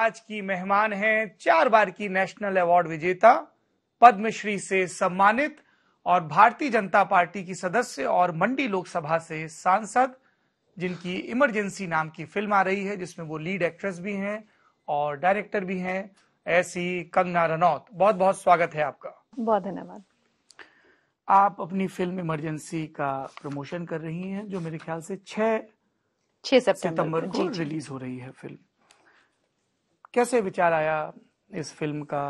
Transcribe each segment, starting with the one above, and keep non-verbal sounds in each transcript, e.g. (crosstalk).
आज की मेहमान हैं चार बार की नेशनल अवार्ड विजेता पद्मश्री से सम्मानित और भारतीय जनता पार्टी की सदस्य और मंडी लोकसभा से सांसद जिनकी इमरजेंसी नाम की फिल्म आ रही है जिसमें वो लीड एक्ट्रेस भी हैं और डायरेक्टर भी हैं ऐसी कंगना रनौत बहुत बहुत स्वागत है आपका बहुत धन्यवाद आप अपनी फिल्म इमरजेंसी का प्रमोशन कर रही हैं जो मेरे ख्याल से छह सितंबर को रिलीज हो रही है फिल्म कैसे विचार आया इस फिल्म का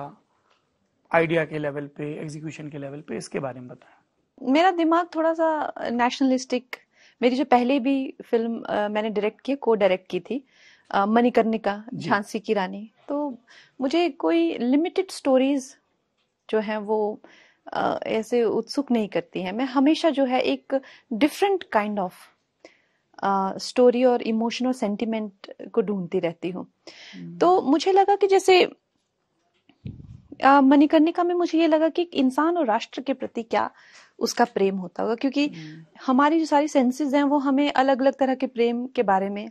आइडिया के लेवल पे एग्जीक्यूशन के लेवल पे इसके बारे में बताएं मेरा दिमाग थोड़ा सा नेशनलिस्टिक मेरी जो पहले भी फिल्म आ, मैंने डायरेक्ट की को डायरेक्ट की थी मणिकर्णिका झांसी की रानी तो मुझे कोई लिमिटेड स्टोरीज जो हैं वो आ, ऐसे उत्सुक नहीं करती हैं मैं हमेशा जो है एक डिफरेंट काइंड ऑफ स्टोरी और इमोशनल सेंटिमेंट को ढूंढती रहती हूँ हम्म। तो मुझे लगा कि जैसे मणिकर्णिका में मुझे ये लगा कि इंसान और राष्ट्र के प्रति क्या उसका प्रेम होता होगा क्योंकि हम्म। हमारी जो सारी सेंसेस हैं वो हमें अलग अलग तरह के प्रेम के बारे में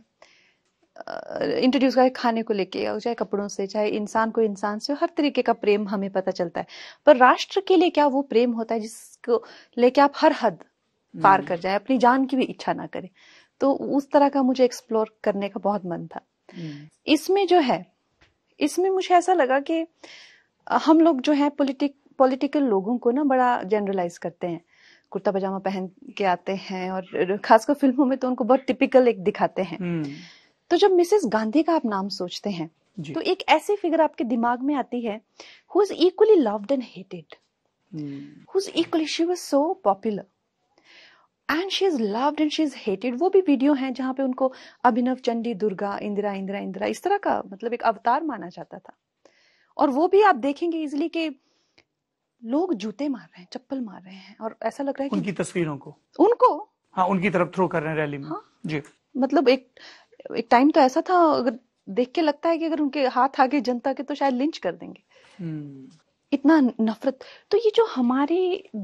इंट्रोड्यूस करें खाने को लेके चाहे कपड़ों से चाहे इंसान को इंसान से हर तरीके का प्रेम हमें पता चलता है पर राष्ट्र के लिए क्या वो प्रेम होता है जिसको लेके आप हर हद पार हम्म। कर जाए अपनी जान की भी इच्छा ना करें तो उस तरह का मुझे एक्सप्लोर करने का बहुत मन था hmm. इसमें जो है इसमें मुझे ऐसा लगा कि हम लोग जो है पॉलिटिक पॉलिटिकल लोगों को ना बड़ा जनरलाइज करते हैं कुर्ता पजामा पहन के आते हैं और खासकर फिल्मों में तो उनको बहुत टिपिकल एक दिखाते हैं hmm. तो जब मिसेस गांधी का आप नाम सोचते हैं तो एक ऐसी फिगर आपके दिमाग में आती है who is equally loved and hated who is equally she was so popular and she is loved and she is hated वो भी वीडियो है जहां पे उनको अभिनव चंडी दुर्गा इंदिरा इंदिरा इंदिरा इस तरह का मतलब एक अवतार माना जाता था और वो भी आप देखेंगे इजिली के लोग जूते मार रहे हैं चप्पल मार रहे हैं और ऐसा लग रहा है कि उनकी तस्वीरों को उनको हाँ उनकी तरफ थ्रो कर रहे हैं रैली में हाँ? जी मतलब एक एक टाइम तो ऐसा था अगर देख के लगता है कि अगर उनके हाथ आगे जनता के तो शायद लिंच कर देंगे हम्म। इतना नफरत तो ये जो हमारे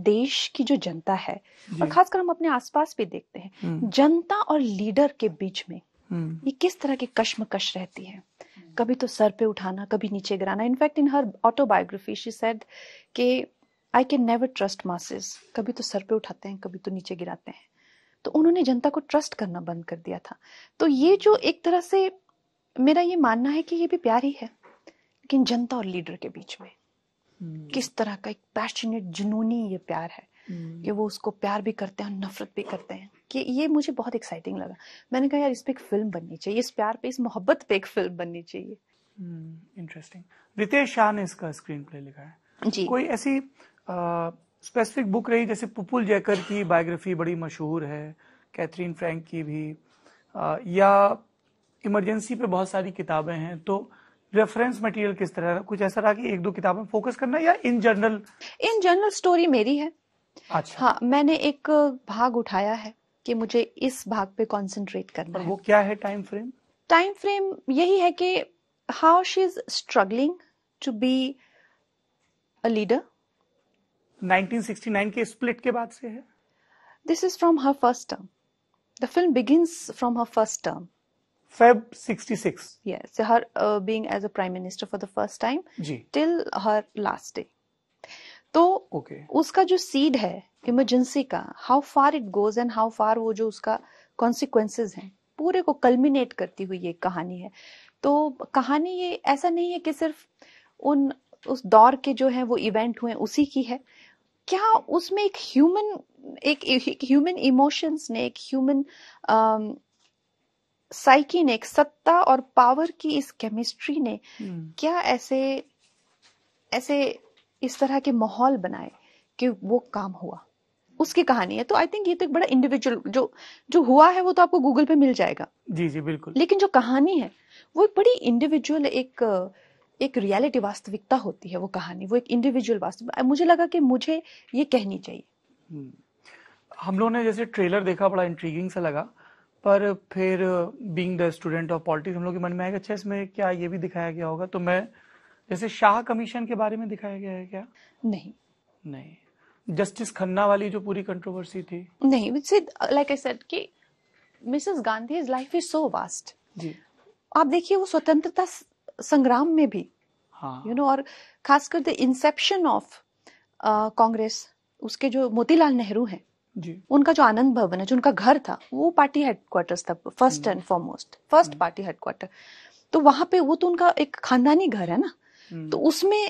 देश की जो जनता है और खासकर हम अपने आसपास भी देखते हैं हम्म। जनता और लीडर के बीच में हम्म। ये किस तरह की कश्मकश रहती है हम्म। कभी तो सर पे उठाना कभी नीचे गिराना in fact in her autobiography she said कि I can never trust masses कभी तो सर पे उठाते हैं कभी तो नीचे गिराते हैं तो उन्होंने जनता को ट्रस्ट करना बंद कर दिया था तो ये जो एक तरह से मेरा ये मानना है कि ये भी प्यार ही है लेकिन जनता और लीडर के बीच में हम्म। किस तरह का एक पैशनेट जुनूनी ये प्यार है हम्म। कि वो उसको प्यार भी करते हैं और नफरत भी करते हैं कि ये मुझे बहुत एक्साइटिंग लगा मैंने कहा यार इस पे एक फिल्म बननी चाहिए इस प्यार पे इस मोहब्बत पे एक फिल्म बननी चाहिए इंटरेस्टिंग हम्म, रितेश शाह ने इसका स्क्रीन प्ले लिखा है जी कोई ऐसी स्पेसिफिक बुक रही जैसे पुपुल जयकर की बायोग्राफी बड़ी मशहूर है कैथरीन फ्रैंक की भी आ, या इमरजेंसी पे बहुत सारी किताबें हैं तो रेफरेंस मटेरियल किस तरह कुछ ऐसा रहा कि एक दो किताब में फोकस करना या in general in general story मेरी है अच्छा हाँ मैंने एक भाग उठाया है कि मुझे इस भाग पे कंसंट्रेट करना है वो क्या है टाइम फ्रेम टाइम फ्रेम यही है कि how she is struggling to be a leader 1969 के स्प्लिट के बाद से है this is from her first term the film begins from her first term Feb 66. Yes, so her uh, being as a prime minister for the first time जी. till her last day. तो okay. उसका जो seed है emergency का how far it goes and how far वो जो उसका consequences हैं पूरे को culminate करती हुई ये कहानी है तो कहानी ये ऐसा नहीं है कि सिर्फ उन उस दौर के जो है वो इवेंट हुए उसी की है क्या उसमें एक ह्यूमन एक ह्यूमन इमोशंस ने एक ह्यूमन साइकी ने सत्ता और पावर की इस केमिस्ट्री ने हम्म। क्या ऐसे ऐसे इस तरह के माहौल बनाए कि वो काम हुआ उसकी कहानी है तो आई थिंक ये तो एक बड़ा इंडिविजुअल जो जो हुआ है वो तो आपको गूगल पे मिल जाएगा जी जी बिल्कुल लेकिन जो कहानी है वो एक बड़ी इंडिविजुअल एक एक रियलिटी वास्तविकता होती है वो कहानी वो एक इंडिविजुअल वास्तविक मुझे लगा कि मुझे ये कहनी चाहिए हम्म। हम लोगों ने जैसे ट्रेलर देखा बड़ा इंट्रीगिंग सा लगा पर फिर being the student of politics हम लोग के मन में आएगा अच्छा इसमें क्या ये भी दिखाया गया होगा तो मैं जैसे शाह कमीशन के बारे में दिखाया गया है क्या नहीं नहीं जस्टिस खन्ना वाली जो पूरी कंट्रोवर्सी थी नहीं लाइक आई सेड कि Mrs Gandhi life is so vast जी आप देखिए वो स्वतंत्रता संग्राम में भी हाँ यू you नो know, और खासकर द इंसेप्शन ऑफ कांग्रेस उसके जो मोतीलाल नेहरू हैं जी उनका जो आनंद भवन है जो उनका घर था वो पार्टी हेडक्वार्टर्स था first and foremost first party headquarter तो वहां पे वो तो उनका एक खानदानी घर है ना हम्म। तो उसमें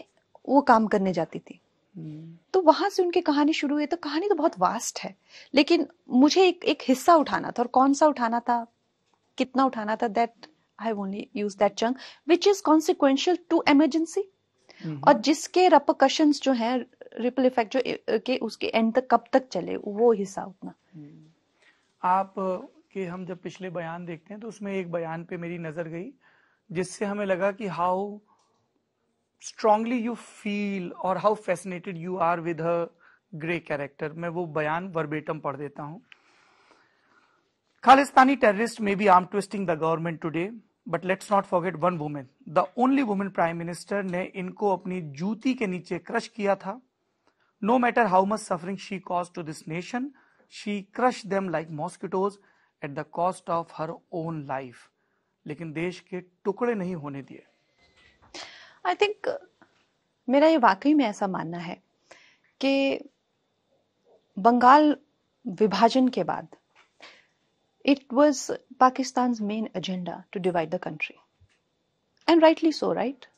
वो काम करने जाती थी हम्म। तो वहां से उनकी कहानी शुरू हुई तो कहानी तो बहुत वास्ट है लेकिन मुझे एक एक हिस्सा उठाना था और कौन सा उठाना था कितना उठाना था that I only use that chunk which is consequential to emergency और जिसके रपकशंस जो है रिपल इफेक्ट जो के उसके एंड तक कब तक चले वो हिस्सा उतना हम्म। आप के हम जब पिछले बयान देखते हैं तो उसमें एक बयान पे मेरी नजर गई जिससे हमें लगा कि हाउ स्ट्रांगली यू फील और how fascinated you are with grey character मैं वो बयान वर्बेटम पढ़ देता हूँ Khalistani terrorist may be arm twisting the government today but let's not forget one women the only women prime minister ने इनको अपनी जूती के नीचे क्रश किया था No matter how much suffering she caused to this nation, she crushed them like mosquitoes at the cost of her own life. lekin desh ke tukde nahi hone diye i think mera ye waqai mein aisa manna hai ki Bengal vibhajan ke baad it was pakistan's main agenda to divide the country and rightly so right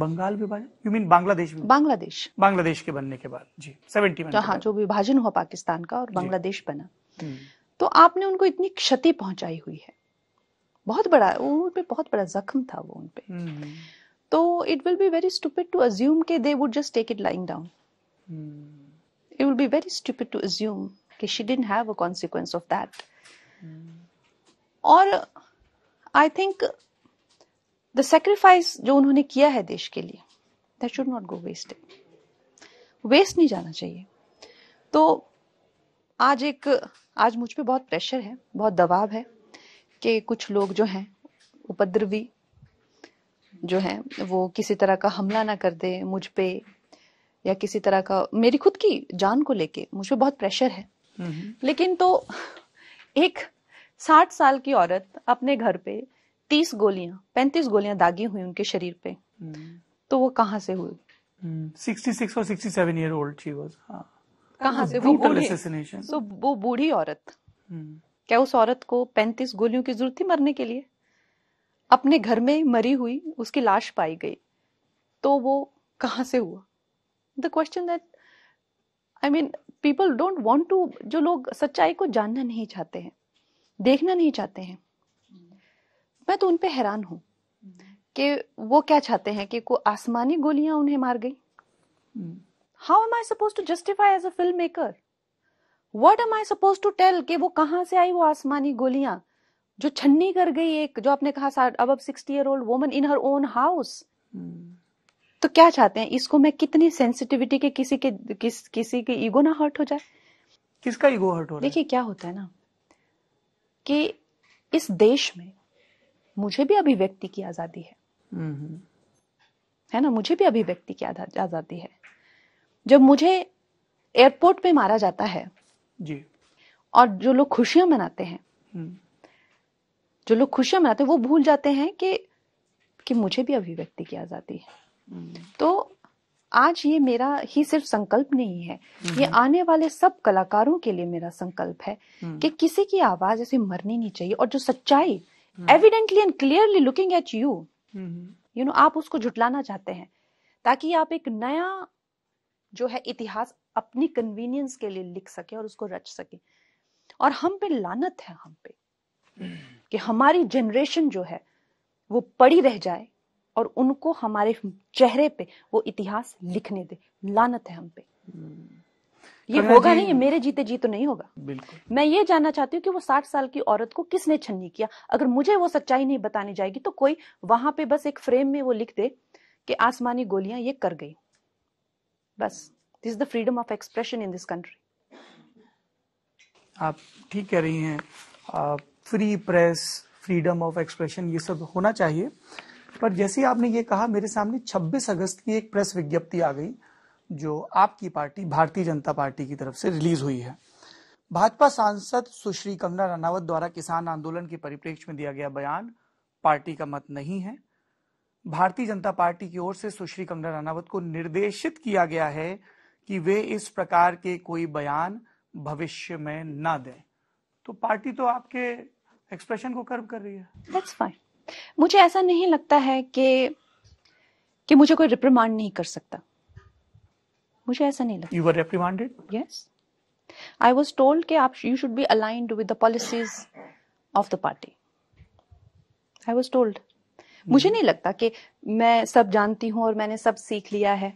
Bengal विभाजन you mean Bangladesh Bangladesh Bangladesh के बनने के बाद जी seventy तो हाँ जो विभाजन हुआ पाकिस्तान का और बांग्लादेश बना हम्म। तो आपने उनको इतनी क्षति पहुंचाई हुई है बहुत बड़ा उन पे बहुत बड़ा जख्म था वो उनपे हम्म। तो it will be very stupid to assume के they would just take it lying down it will be very stupid to assume कि she didn't have a consequence of that और आई थिंक द सेक्रीफाइस जो उन्होंने किया है देश के लिए that should not go wasted waste नहीं जाना चाहिए तो आज एक आज मुझ पे बहुत प्रेशर है बहुत दबाव है कि कुछ लोग जो हैं उपद्रवी जो हैं वो किसी तरह का हमला ना कर दे मुझ पे या किसी तरह का मेरी खुद की जान को लेके मुझ पे बहुत प्रेशर है हम्म। लेकिन तो एक साठ साल की औरत अपने घर पे तीस गोलियां पैंतीस गोलियां दागी हुई उनके शरीर पे हम्म। तो वो कहाँ से हुई हम्म। सिक्सटी और हाँ। हाँ, वो बूढ़ी औरत हम्म। क्या उस औरत को पैंतीस गोलियों की जरूरत थी मरने के लिए अपने घर में मरी हुई उसकी लाश पाई गई तो वो कहाँ से हुआ the question that I mean people don't want to जो लोग सच्चाई को जानना नहीं चाहते हैं देखना नहीं चाहते हैं मैं तो उनपे हैरान हूँ कि वो क्या चाहते हैं कि को आसमानी गोलियां उन्हें मार गई how am I suppose to justify as a film maker what am I suppose to tell कि वो कहां से आई वो आसमानी गोलियां जो छन्नी कर गई एक जो आपने कहा अब अब sixty year old woman in her own house तो क्या चाहते हैं इसको मैं कितनी सेंसिटिविटी के किसी के किस किसी के ईगो ना हर्ट हो जाए किसका ईगो हर्ट हो देखिए क्या होता है ना कि इस देश में मुझे भी अभिव्यक्ति की आज़ादी है है ना मुझे भी अभिव्यक्ति की आज़ादी है जब मुझे एयरपोर्ट पे मारा जाता है जी और जो लोग खुशियां मनाते हैं हम्म। जो लोग खुशियां मनाते हैं वो भूल जाते हैं कि कि मुझे भी अभिव्यक्ति की आज़ादी है हम्म। तो आज ये मेरा ही सिर्फ संकल्प नहीं है ये हम्म। आने वाले सब कलाकारों के लिए मेरा संकल्प है कि किसी की आवाज ऐसे मरनी नहीं चाहिए और जो सच्चाई evidently and clearly looking at you you know आप उसको झुटलाना चाहते हैं ताकि आप एक नया जो है इतिहास अपनी कन्वीनियंस के लिए लिख सके और उसको रच सके और हम पे लानत है हम पे कि हमारी जनरेशन जो है वो पड़ी रह जाए और उनको हमारे चेहरे पे वो इतिहास लिखने दे लानत है हम पे hmm. ये होगा नहीं मेरे जीते जी तो नहीं होगा मैं ये जानना चाहती हूँ कि वो साठ साल की औरत को किसने छन्नी किया अगर मुझे वो सच्चाई नहीं बतानी जाएगी तो कोई वहां पे बस एक फ्रेम में वो लिख दे कि आसमानी गोलियां ये कर गई बस this is the freedom of expression in this country आप ठीक कह रही हैं free press freedom of expression ये सब होना चाहिए पर जैसे आपने ये कहा मेरे सामने 26 अगस्त की एक प्रेस विज्ञप्ति आ गई जो आपकी पार्टी भारतीय जनता पार्टी की तरफ से रिलीज हुई है भाजपा सांसद सुश्री कंगना रनावत द्वारा किसान आंदोलन के परिप्रेक्ष्य में दिया गया बयान पार्टी का मत नहीं है भारतीय जनता पार्टी की ओर से सुश्री कंगना रनावत को निर्देशित किया गया है कि वे इस प्रकार के कोई बयान भविष्य में न दें तो पार्टी तो आपके एक्सप्रेशन को कर्व कर रही है That's fine. मुझे ऐसा नहीं लगता है कि कि मुझे कोई रिप्रमांड नहीं कर सकता मुझे ऐसा नहीं लगा you were reprimanded yes I was told कि आप you should be aligned with the policies of the party I was told मुझे hmm. नहीं लगता कि मैं सब जानती हूँ और मैंने सब सीख लिया है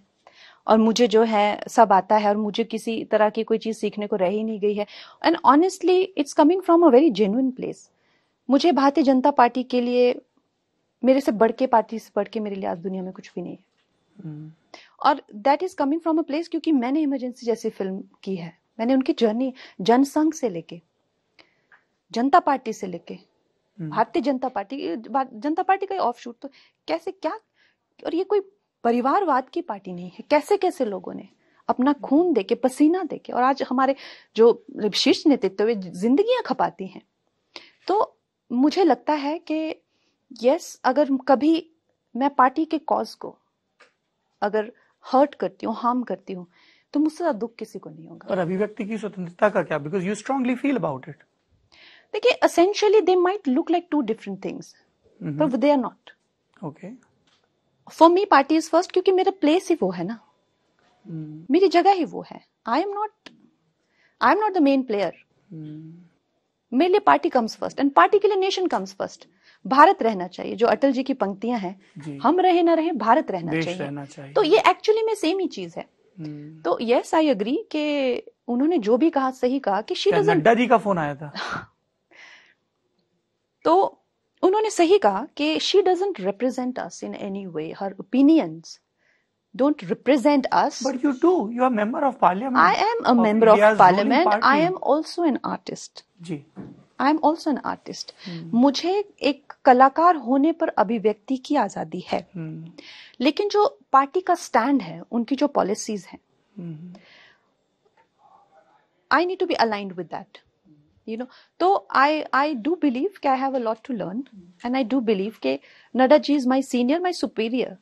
और मुझे जो है सब आता है और मुझे किसी तरह की कोई चीज़ सीखने को रह ही नहीं गई है and honestly it's coming from a very genuine place मुझे भारतीय जनता पार्टी के लिए मेरे से बढ़ के पार्टी से बढ़ के मेरे लिए आज दुनिया में कुछ भी नहीं है और that is coming from a place क्योंकि मैंने इमरजेंसी जैसी फिल्म की है मैंने उनकी जर्नी जनसंघ से लेके जनता पार्टी से लेके हम्म। भारतीय जनता पार्टी जनता पार्टी का ऑफ शूट तो कैसे क्या और ये कोई परिवारवाद की पार्टी नहीं है कैसे कैसे लोगों ने अपना खून देके पसीना देके और आज हमारे जो शीर्ष नेतृत्व वे जिंदगियां खपाती हैं तो मुझे लगता है कि यस अगर कभी मैं पार्टी के कॉज को अगर हर्ट करती हूँ हार्म करती हूँ तो मुझसे ज्यादा दुख किसी को नहीं होगा और अभिव्यक्ति की स्वतंत्रता का क्या because you strongly feel about it देखिए essentially they might look like two different things पर they are not okay for me party is first क्योंकि मेरा प्लेस ही वो है ना hmm. मेरी जगह ही वो है I am not I am not the main player मेरे लिए party comes first and party के लिए नेशन कम्स फर्स्ट भारत रहना चाहिए जो अटल जी की पंक्तियां हैं हम रहे ना रहे भारत रहना चाहिए।, रहना चाहिए तो ये एक्चुअली में सेम ही चीज है हम्म। तो यस आई अग्री के उन्होंने जो भी कहा सही कहा कि शी नड्डा जी का फोन आया था (laughs) तो उन्होंने सही कहा कि she doesn't represent us in any way her opinions don't represent us but you do you are member of parliament I am a member of parliament I am am an artist जी I am also an artist मुझे एक कलाकार होने पर अभिव्यक्ति की आजादी है hmm. लेकिन जो पार्टी का स्टैंड है उनकी जो पॉलिसीज हैं I need to be aligned with that you know तो आई आई डू बिलीव के I have a lot to learn and I do believe के Nadda ji is my senior my superior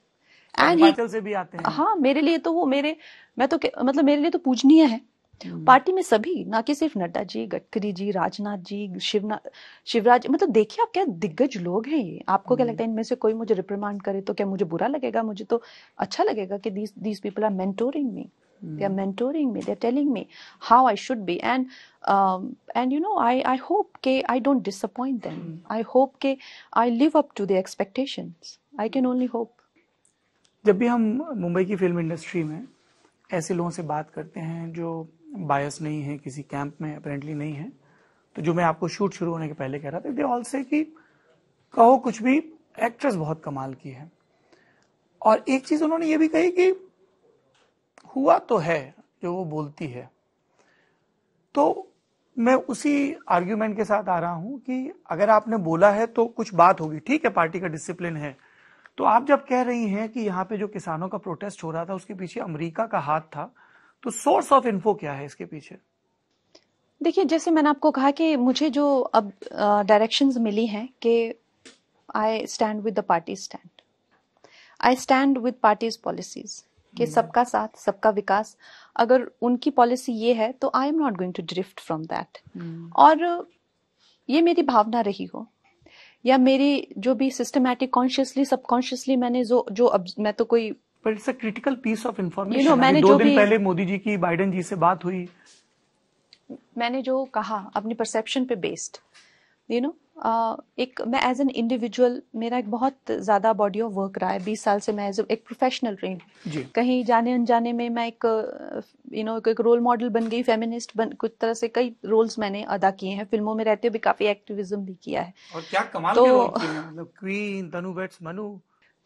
and से भी आते हैं हाँ मेरे लिए तो वो मेरे मैं तो मतलब मेरे लिए तो पूजनीय है हम्म। पार्टी में सभी ना कि सिर्फ नड्डा जी गडकरी जी राजनाथ जी शिवनाथ शिवराज मतलब देखिए आप क्या दिग्गज लोग हैं ये आपको क्या हम्म। लगता है इनमें से कोई मुझे रिप्रमांड करे तो क्या मुझे बुरा लगेगा मुझे तो अच्छा लगेगा कि these these people are mentoring me they are mentoring me they are telling me how I should be and and you know I I hope के I don't disappoint them I hope के I live up to to expectation I can only hope जब भी हम मुंबई की film industry में ऐसे लोगों से बात करते हैं जो बायस नहीं है किसी कैंप में अपरेंटली नहीं है तो जो मैं आपको शूट शुरू होने के पहले कह रहा था दे ऑल से कि कहो कुछ भी एक्ट्रेस बहुत कमाल की है और एक चीज उन्होंने ये भी कही कि हुआ तो है जो वो बोलती है तो मैं उसी आर्ग्यूमेंट के साथ आ रहा हूं कि अगर आपने बोला है तो कुछ बात होगी ठीक है पार्टी का डिसिप्लिन है तो आप जब कह रही हैं कि यहाँ पे जो किसानों का प्रोटेस्ट हो रहा था उसके पीछे अमेरिका का हाथ था तो सोर्स ऑफ इन्फो क्या है इसके पीछे देखिए जैसे मैंने आपको कहा कि मुझे जो अब डायरेक्शन uh, मिली हैं कि I stand with the party stand I stand with party's policies कि hmm. सबका साथ सबका विकास अगर उनकी पॉलिसी ये है तो I am not going to drift from that और ये मेरी भावना रही हो या मेरी जो भी सिस्टमैटिक कॉन्शियसली सबकॉन्शियसली मैंने जो जो अब मैं तो कोई but it's a critical piece of information मैंने दो दिन पहले मोदी जी की बाइडेन जी से बात हुई मैंने जो कहा अपनी परसेप्शन पे बेस्ड यू नो एक मैं एज एन इंडिविजुअल मेरा एक बहुत ज़्यादा बॉडी ऑफ वर्क रहा है बीस साल से मैं एज एक प्रोफेशनल ट्रेन कहीं जाने अनजाने में मैं एक यू नो एक रोल मॉडल बन गई फेमिनिस्ट बन कुछ तरह से कई रोल्स मैंने अदा किए हैं फिल्मों में रहते हुए भी काफ़ी एक्टिविज्म भी किया है और क्या कमाल तो, क्वीन तनु बेट्स मनु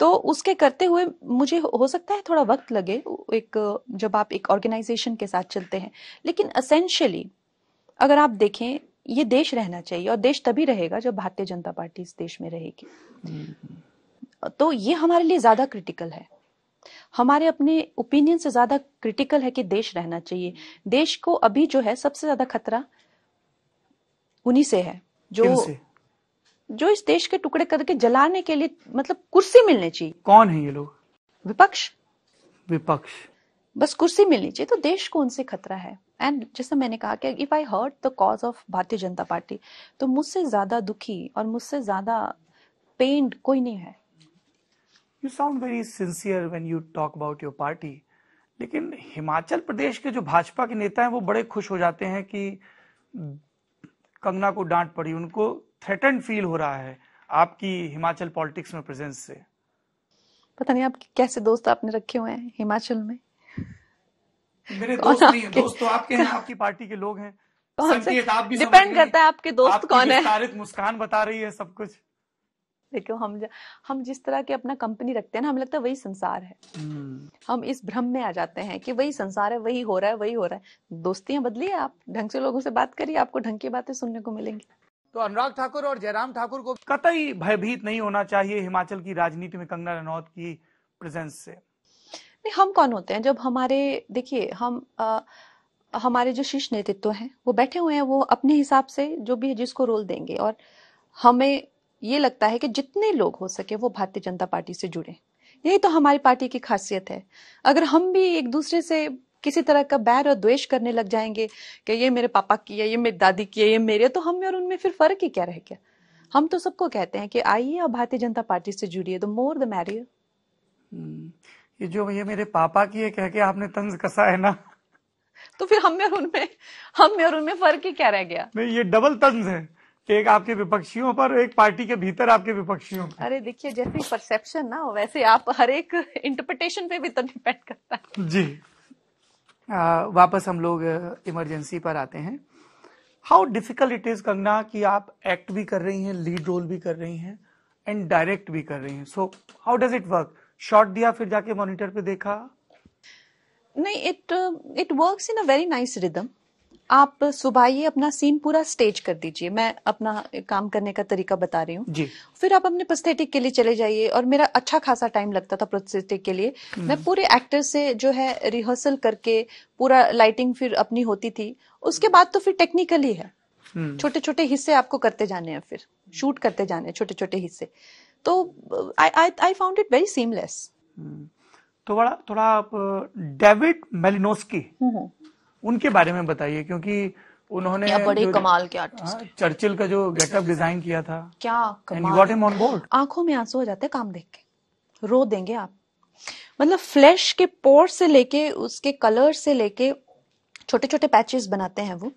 तो उसके करते हुए मुझे हो सकता है थोड़ा वक्त लगे एक जब आप एक ऑर्गेनाइजेशन के साथ चलते हैं लेकिन असेंशियली अगर आप देखें ये देश रहना चाहिए और देश तभी रहेगा जब भारतीय जनता पार्टी इस देश में रहेगी हम्म। तो ये हमारे लिए ज्यादा क्रिटिकल है हमारे अपने ओपिनियन से ज्यादा क्रिटिकल है कि देश रहना चाहिए देश को अभी जो है सबसे ज्यादा खतरा उन्हीं से है जो जो इस देश के टुकड़े करके जलाने के लिए मतलब कुर्सी मिलनी चाहिए कौन है ये लोग विपक्ष विपक्ष बस कुर्सी मिलनी चाहिए तो देश को उनसे खतरा है एंड जैसे मैंने कहा कि if I hurt the cause of Bharatiya Janata party तो मुझसे ज्यादा दुखी और मुझसे ज्यादा पेन्ड कोई नहीं है you sound very sincere when you talk about your party लेकिन हिमाचल प्रदेश के जो भाजपा के नेता हैं वो बड़े खुश हो जाते हैं कि कंगना को डांट पड़ी उनको थ्रेटन फील हो रहा है आपकी हिमाचल पॉलिटिक्स में प्रेजेंस से पता नहीं आप कैसे दोस्त आपने रखे हुए हैं हिमाचल में मेरे दोस्त नहीं है दोस्त तो आपके हैं आपकी पार्टी के लोग हैं संकेत आप भी डिपेंड करता है आपके दोस्त कौन है तारित मुस्कान बता रही है सब कुछ देखो हम हम जिस तरह के अपना कंपनी रखते हैं ना हमें लगता है वही संसार है हम्म। हम इस भ्रम में आ जाते हैं कि वही संसार है वही हो रहा है वही हो रहा है दोस्तियां बदलिए आप ढंग से लोगों से बात करिए आपको ढंग की बातें सुनने को मिलेंगी तो अनुराग ठाकुर और जयराम ठाकुर को कतई भयभीत नहीं होना चाहिए हिमाचल की राजनीति में कंगना रनौत की प्रेजेंस से नहीं हम कौन होते हैं जब हमारे देखिए हम आ, हमारे जो शीर्ष नेतृत्व हैं वो बैठे हुए हैं वो अपने हिसाब से जो भी जिसको रोल देंगे और हमें ये लगता है कि जितने लोग हो सके वो भारतीय जनता पार्टी से जुड़े यही तो हमारी पार्टी की खासियत है अगर हम भी एक दूसरे से किसी तरह का बैर और द्वेष करने लग जाएंगे कि ये मेरे पापा की है ये मेरी दादी की है ये मेरे तो हम में और उनमें फिर फर्क ही क्या रह गया हम तो सबको कहते हैं कि आइए आप भारतीय जनता पार्टी से जुड़िए तो मोर द मैरियर ये जो ये मेरे पापा की है कह के आपने तंज कसा है ना तो फिर हम में और उनमें हम में और उनमें फर्क ही क्या रह गया नहीं ये डबल तंज है एक आपके विपक्षियों पर एक पार्टी के भीतर आपके विपक्षियों पर अरे देखिए जैसे परसेप्शन ना वैसे आप हर एक इंटरप्रिटेशन पे भी तो डिपेंड करता है जी वापस हम लोग इमरजेंसी पर आते हैं how difficult it is Kangana कि आप एक्ट भी कर रही हैं लीड रोल भी कर रही हैं एंड डायरेक्ट भी कर रही हैं so how does it work shot दिया फिर जाके मॉनिटर पे देखा नहीं it it works in a very nice rhythm आप सुबह ये अपना सीन पूरा स्टेज कर दीजिए मैं अपना काम करने का तरीका बता रही हूँ फिर आप अपने प्रोस्थेटिक के लिए चले जाइए और मेरा अच्छा खासा टाइम लगता था प्रोस्थेटिक के लिए हम्म। मैं पूरे एक्टर से जो है रिहर्सल करके पूरा लाइटिंग फिर अपनी होती थी उसके बाद तो फिर टेक्निकली है हम्म। छोटे छोटे हिस्से आपको करते जाने हैं फिर शूट करते जाने छोटे छोटे हिस्से तो I I found it very seamless तो बड़ा थोड़ा आप डेविड मेलिनोस्की हम्म, उनके बारे में बताइए क्योंकि उन्होंने बड़े कमाल के आर्टिस्ट हाँ, चर्चिल का जो गेटअप डिजाइन किया था क्या कमाल ऑन बोर्ड आंखों में आंसू हो जाते हैं काम देख के रो देंगे आप मतलब फ्लैश के पोर से लेके उसके कलर से लेके छोटे छोटे पैचेस बनाते हैं वो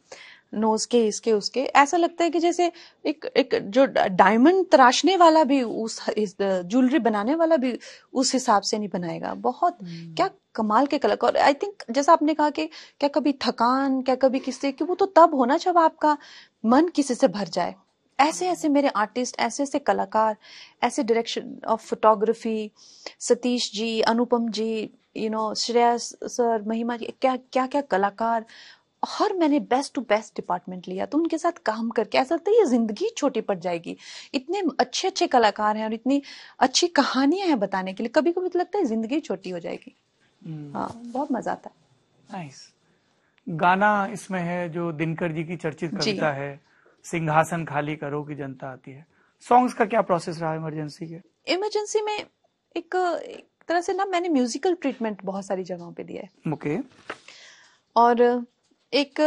नोज के इसके उसके ऐसा लगता है कि जैसे एक एक जो डायमंड तराशने वाला भी उस ज्वेलरी बनाने वाला भी उस हिसाब से नहीं बनाएगा बहुत hmm. क्या कमाल के कलाकार आई थिंक जैसा आपने कहा कि क्या कभी थकान क्या कभी किससे कि वो तो तब होना जब आपका मन किसी से भर जाए ऐसे ऐसे मेरे आर्टिस्ट ऐसे ऐसे कलाकार ऐसे direction of photography Satish ji Anupam ji you know Shreya sir Mahima ji क्या क्या क्या कलाकार हर मैंने बेस्ट टू बेस्ट डिपार्टमेंट लिया तो उनके साथ काम करके ऐसा लगता है ये जिंदगी छोटी पड़ जाएगी इतने अच्छे अच्छे कलाकार हैं और इतनी अच्छी कहानियां हैं बताने के लिए कभी कभी तो लगता है जिंदगी छोटी हो जाएगी हम्म। हाँ बहुत मजा आता है नाइस गाना इसमें है जो दिनकर जी की चर्चित कविता है सिंहासन खाली करो की जनता आती है सॉन्ग्स का क्या प्रोसेस रहा इमरजेंसी के इमरजेंसी में एक, एक तरह से ना मैंने म्यूजिकल ट्रीटमेंट बहुत सारी जगहों पे दिया है ओके okay. और एक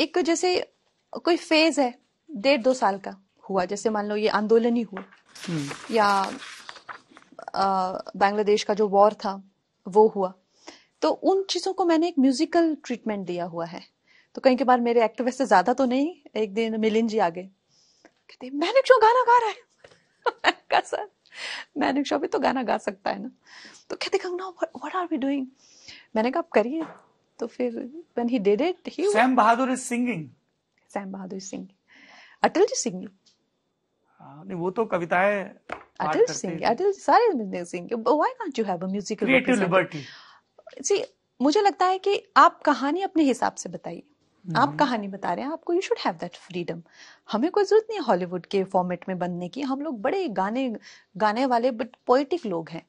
एक जैसे कोई फेज है डेढ़ दो साल का हुआ जैसे मान लो ये आंदोलन ही हुआ hmm. या बांग्लादेश का जो वॉर था वो हुआ तो उन चीज़ों को मैंने एक म्यूजिकल ट्रीटमेंट दिया हुआ है तो कहीं के बार मेरे एक्टर वैसे ज़्यादा तो नहीं एक दिन मिलिन जी आ गए कहते मैंने क्यों गाना गा रहा है (laughs) कहा सर मैंने शो भी तो गाना गा सकता है ना तो कहते Kangana what are we doing मैंने कहा आप करिए तो फिर when he did it he Sam Bahadur is singing Sam Bahadur is singing Atal ji singing नहीं वो तो कविताएं बात adults करते sing, adults सारे बंदे sing but why can't you have a musical creative liberty मुझे लगता है कि आप कहानी अपने हिसाब से बताइए Mm-hmm. आप हम्म। कहानी बता रहे हैं आपको you should have that freedom हमें कोई जरूरत नहीं हॉलीवुड के फॉर्मेट में बनने की हम लोग बड़े गाने गाने वाले बट पोइटिक लोग हैं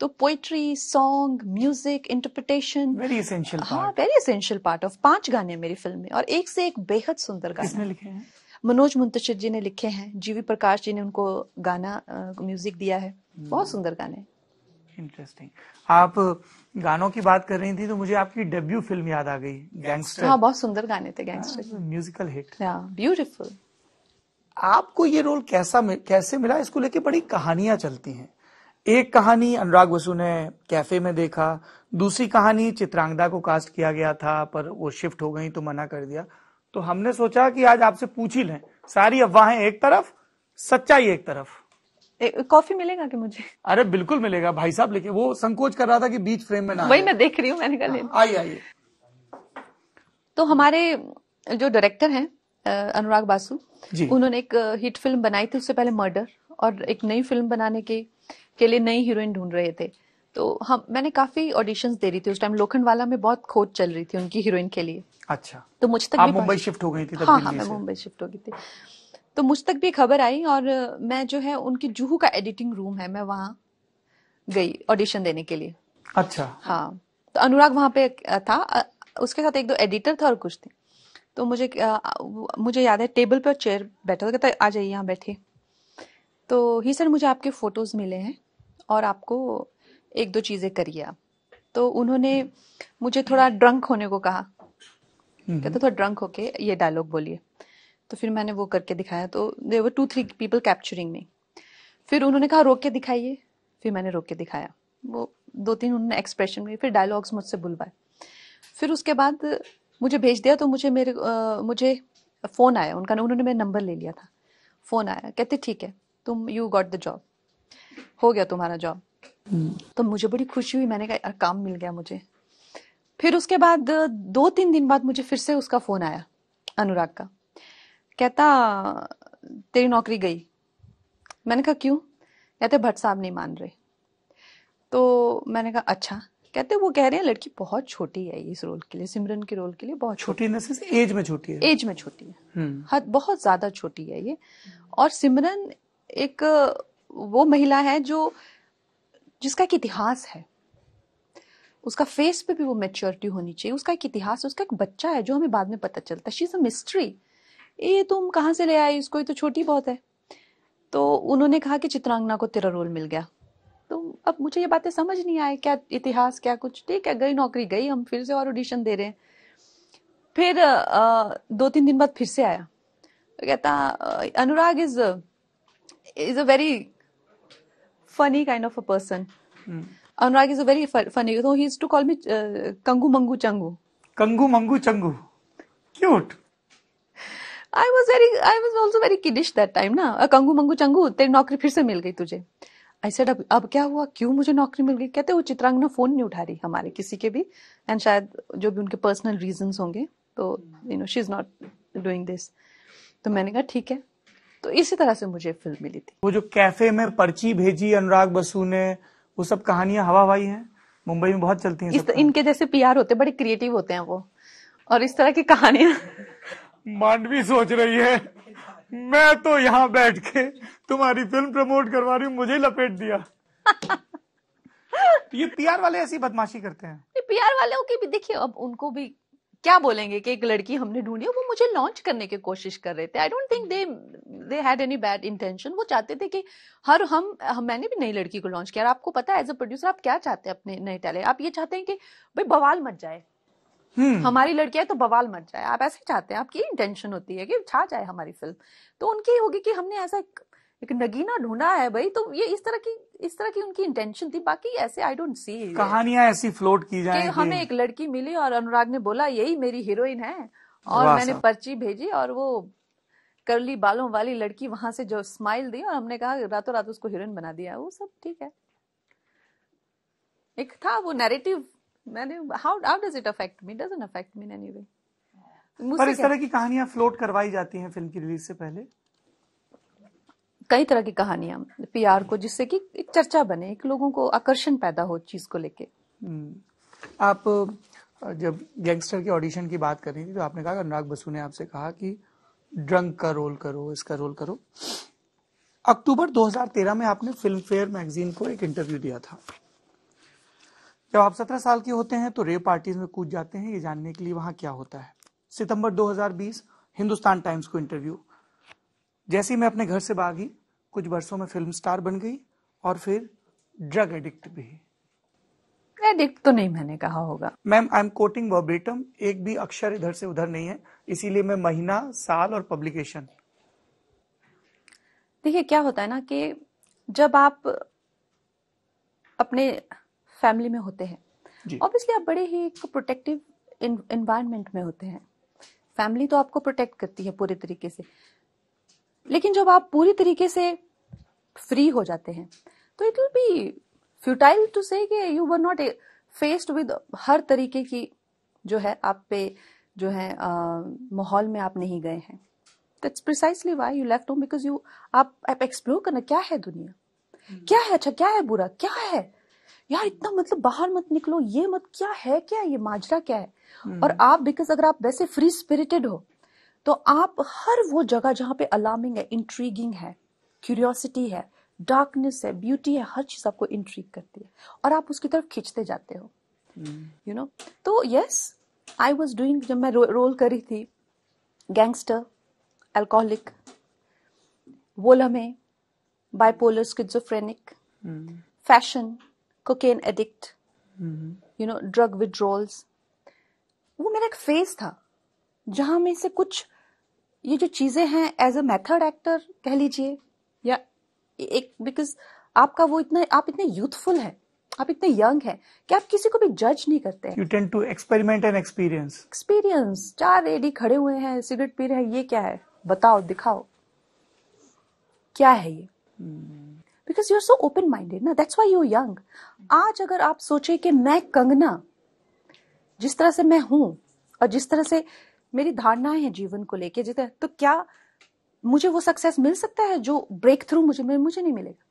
तो poetry song music interpretation very essential हाँ वेरी इसेंशियल पार्ट ऑफ पांच गाने मेरी फिल्म में और एक से एक बेहद सुंदर गाने लिखे हैं मनोज मुंतशिर जी ने लिखे हैं जीवी प्रकाश जी ने उनको गाना म्यूजिक दिया है hmm. बहुत सुंदर गाने इंटरेस्टिंग आप गानों की बात कर रही थी तो मुझे आपकी डेब्यू फिल्म याद आ गई गैंगस्टर हाँ बहुत सुंदर गाने थे गैंगस्टर म्यूजिकल हिट ब्यूटीफुल आपको ये रोल कैसा कैसे मिला इसको लेके बड़ी कहानियां चलती हैं एक कहानी अनुराग बसु ने कैफे में देखा दूसरी कहानी चित्रांगदा को कास्ट किया गया था पर वो शिफ्ट हो गई तो मना कर दिया तो हमने सोचा कि आज आपसे पूछ ही लें सारी अफवाहें एक तरफ सच्चाई एक तरफ कॉफी मिलेगा कि मुझे अरे बिल्कुल मिलेगा भाई साहब लेके वो संकोच कर रहा था कि बीच फ्रेम में ना वही मैं देख रही हूँ मैंने कहा हाँ, आइए आइए तो हमारे जो डायरेक्टर हैं अनुराग बासु उन्होंने एक हिट फिल्म बनाई थी उससे पहले मर्डर और एक नई फिल्म बनाने के के लिए नई हीरोइन ढूंढ रहे थे तो हम मैंने काफी ऑडिशन दे रही थी उस टाइम लोखंडवाला में बहुत खोज चल रही थी उनकी हीरोइन के लिए अच्छा तो मुझ तक आप मुंबई शिफ्ट हो गई थी हाँ हाँ मैं मुंबई शिफ्ट हो गई थी तो मुझ तक भी खबर आई और मैं जो है उनकी जुहू का एडिटिंग रूम है मैं वहाँ गई ऑडिशन देने के लिए अच्छा हाँ तो अनुराग वहाँ पे था उसके साथ एक दो एडिटर था और कुछ थे तो मुझे आ, मुझे याद है टेबल पर चेयर बैठा था कहता आ जाइए यहाँ बैठे तो ही सर मुझे आपके फोटोज मिले हैं और आपको एक दो चीजें करिए आप तो उन्होंने मुझे थोड़ा ड्रंक होने को कहा हम्म। कहते थोड़ा ड्रंक होके ये डायलॉग बोलिए तो फिर मैंने वो करके दिखाया तो there were two three people capturing नहीं फिर उन्होंने कहा रोक के दिखाइए फिर मैंने रोक के दिखाया वो दो तीन उन्होंने एक्सप्रेशन में फिर डायलॉग्स मुझसे बुलवाए फिर उसके बाद मुझे भेज दिया तो मुझे मेरे आ, मुझे फ़ोन आया उनका उन्होंने मेरा नंबर ले लिया था फ़ोन आया कहते ठीक है तुम यू गॉट द जॉब हो गया तुम्हारा जॉब तो मुझे बड़ी खुशी हुई मैंने कहा काम मिल गया मुझे फिर उसके बाद दो तीन दिन बाद मुझे फिर से उसका फोन आया अनुराग का कहता तेरी नौकरी गई मैंने कहा क्यों कहते भट्ट साहब नहीं मान रहे तो मैंने कहा अच्छा कहते वो कह रहे हैं लड़की बहुत छोटी है इस रोल के लिए सिमरन के रोल के लिए बहुत छोटी छोटी एज में छोटी है एज में छोटी है हम्म। हद बहुत ज्यादा छोटी है ये और सिमरन एक वो महिला है जो जिसका एक इतिहास है उसका फेस पे भी वो मेच्योरिटी होनी चाहिए उसका एक इतिहास है उसका एक बच्चा है जो हमें बाद में पता चलता है शी इज़ अ मिस्ट्री ये तुम कहाँ से ले आए इसको ये तो छोटी बहुत है तो उन्होंने कहा कि चित्रांगना को तेरा रोल मिल गया तो अब मुझे ये बातें समझ नहीं आए क्या इतिहास क्या कुछ ठीक है गई नौकरी गई हम फिर से और ऑडिशन दे रहे हैं फिर आ, दो तीन दिन बाद फिर से आया तो कहता Anurag is is a very funny kind of a person. Mm. Anurag is a very fu- funny. So he used to call me uh, Kangu Mangu Changu. Kangu Mangu Changu. Cute. I was very, I was also very kiddish that time na. कंगू मंगू चंगू तेरी नौकरी फिर से मिल गई तुझे I said अब अब क्या हुआ क्यों मुझे नौकरी मिल गई कहते वो चित्रांगना फोन नहीं उठा रही हमारे किसी के भी एंड शायद जो भी उनके पर्सनल रीजंस होंगे तो you know she is not doing this तो मैंने कहा ठीक है तो इसी तरह से मुझे फिल्म मिली थी वो जो कैफे में पर्ची भेजी अनुराग बसु ने वो सब कहानियां हवा हवाई है मुंबई में बहुत चलती हैं इनके जैसे पीआर होते बड़े क्रिएटिव होते हैं वो और इस तरह की कहानियां मांडवी सोच रही है मैं तो यहाँ बैठ के तुम्हारी फिल्म प्रमोट करवा रही हूँ मुझे लपेट दिया (laughs) ये पीआर वाले ऐसी बदमाशी करते हैं पीआर वाले की भी देखिए अब उनको भी क्या बोलेंगे कि एक लड़की हमने ढूंढी वो मुझे लॉन्च करने की कोशिश कर रहे थे I don't think they they had any bad intention वो चाहते थे कि हर हम, हम मैंने भी नई लड़की को लॉन्च किया और आपको पता है एज अ प्रोड्यूसर आप क्या चाहते हैं अपने नए टैलेंट आप ये चाहते हैं कि भाई बवाल मच जाए Hmm. हमारी लड़की है तो बवाल मच जाए आप ऐसे चाहते हैं आपकी इंटेंशन होती है कि छा जाए हमारी फिल्म तो उनकी होगी कि हमने ऐसा एक नगीना ढूंढा है भाई तो ये इस तरह की इस तरह की उनकी इंटेंशन थी बाकी ऐसे आई डोंट सी कहानियां ऐसी फ्लोट की जाए कि हमें एक लड़की मिली और अनुराग ने बोला यही मेरी हीरोइन है और मैंने पर्ची भेजी और वो करली बालों वाली लड़की वहां से जो स्माइल दी और हमने कहा रातों रात उसको हीरोइन बना दिया वो सब ठीक है एक था वो नैरेटिव मैंने how how does it affect me doesn't affect me in any way पर इस तरह की कहानियां फ्लोट करवाई जाती हैं फिल्म की रिलीज से पहले कई तरह की कहानियां पीआर को जिससे कि एक चर्चा बने एक लोगों को आकर्षण पैदा हो चीज को लेके हम्म। आप जब गैंगस्टर के ऑडिशन की बात कर रही थी तो आपने कहा अनुराग बसु ने आपसे कहा कि ड्रंक का रोल करो इसका रोल करो अक्टूबर 2013 में आपने फिल्म फेयर मैगजीन को एक इंटरव्यू दिया था जब आप 17 साल के होते हैं तो रेप पार्टीज में कूद जाते हैं ये जानने के लिए वहां क्या होता है सितंबर 2020 हिंदुस्तान टाइम्स को इंटरव्यू जैसे ही मैं अपने घर से भागी कुछ वर्षों में फिल्म स्टार बन गई और फिर ड्रग एडिक्ट भी एडिक्ट तो नहीं मैंने कहा होगा ma'am I am quoting verbatim एक भी अक्षर इधर से उधर नहीं है इसीलिए मैं महीना साल और पब्लिकेशन देखिए क्या होता है ना कि जब आप अपने फैमिली में होते हैं ऑब्वियसली आप बड़े ही एक प्रोटेक्टिव इन्वायरमेंट में होते हैं फैमिली तो आपको प्रोटेक्ट करती है पूरे तरीके से लेकिन जब आप पूरी तरीके से फ्री हो जाते हैं तो it will be futile to say you were not faced with हर तरीके की जो है आप पे जो है माहौल में आप नहीं गए हैं that's precisely why you left home because you आप आप एक्सप्लोर करना क्या है दुनिया हम्म। क्या है अच्छा क्या है बुरा क्या है यार इतना मतलब बाहर मत निकलो ये मत क्या है क्या ये माजरा क्या है हम्म। और आप बिकॉज अगर आप वैसे फ्री स्पिरिटेड हो तो आप हर वो जगह जहां पे अलार्मिंग है इंट्रीगिंग है क्यूरियोसिटी है डार्कनेस है ब्यूटी है हर चीज आपको इंट्रीग करती है और आप उसकी तरफ खींचते जाते हो यू hmm. नो तो यस आई वॉज डूइंग जब मैं रोल कर रही थी gangster alcoholic Woh Lamhe bipolar schizophrenic Fashion cocaine addict you know drug withdrawals वो मेरा एक फेज था जहां में से कुछ ये जो चीजें हैं एज अ मेथड एक्टर कह लीजिए या एक बिकॉज आपका वो इतना आप इतने यूथफुल है आप इतने यंग है कि आप किसी को भी जज नहीं करते you tend to experiment and experience experience चार रेडी खड़े हुए हैं सिगरेट पी रहे हैं ये क्या है बताओ दिखाओ क्या है ये because you are so open minded ना दैट्स वाई यू यंग आज अगर आप सोचे कि मैं कंगना जिस तरह से मैं हूं और जिस तरह से मेरी धारणाएं हैं जीवन को लेके जितने तो क्या मुझे वो सक्सेस मिल सकता है जो ब्रेक थ्रू मुझे मुझे नहीं मिलेगा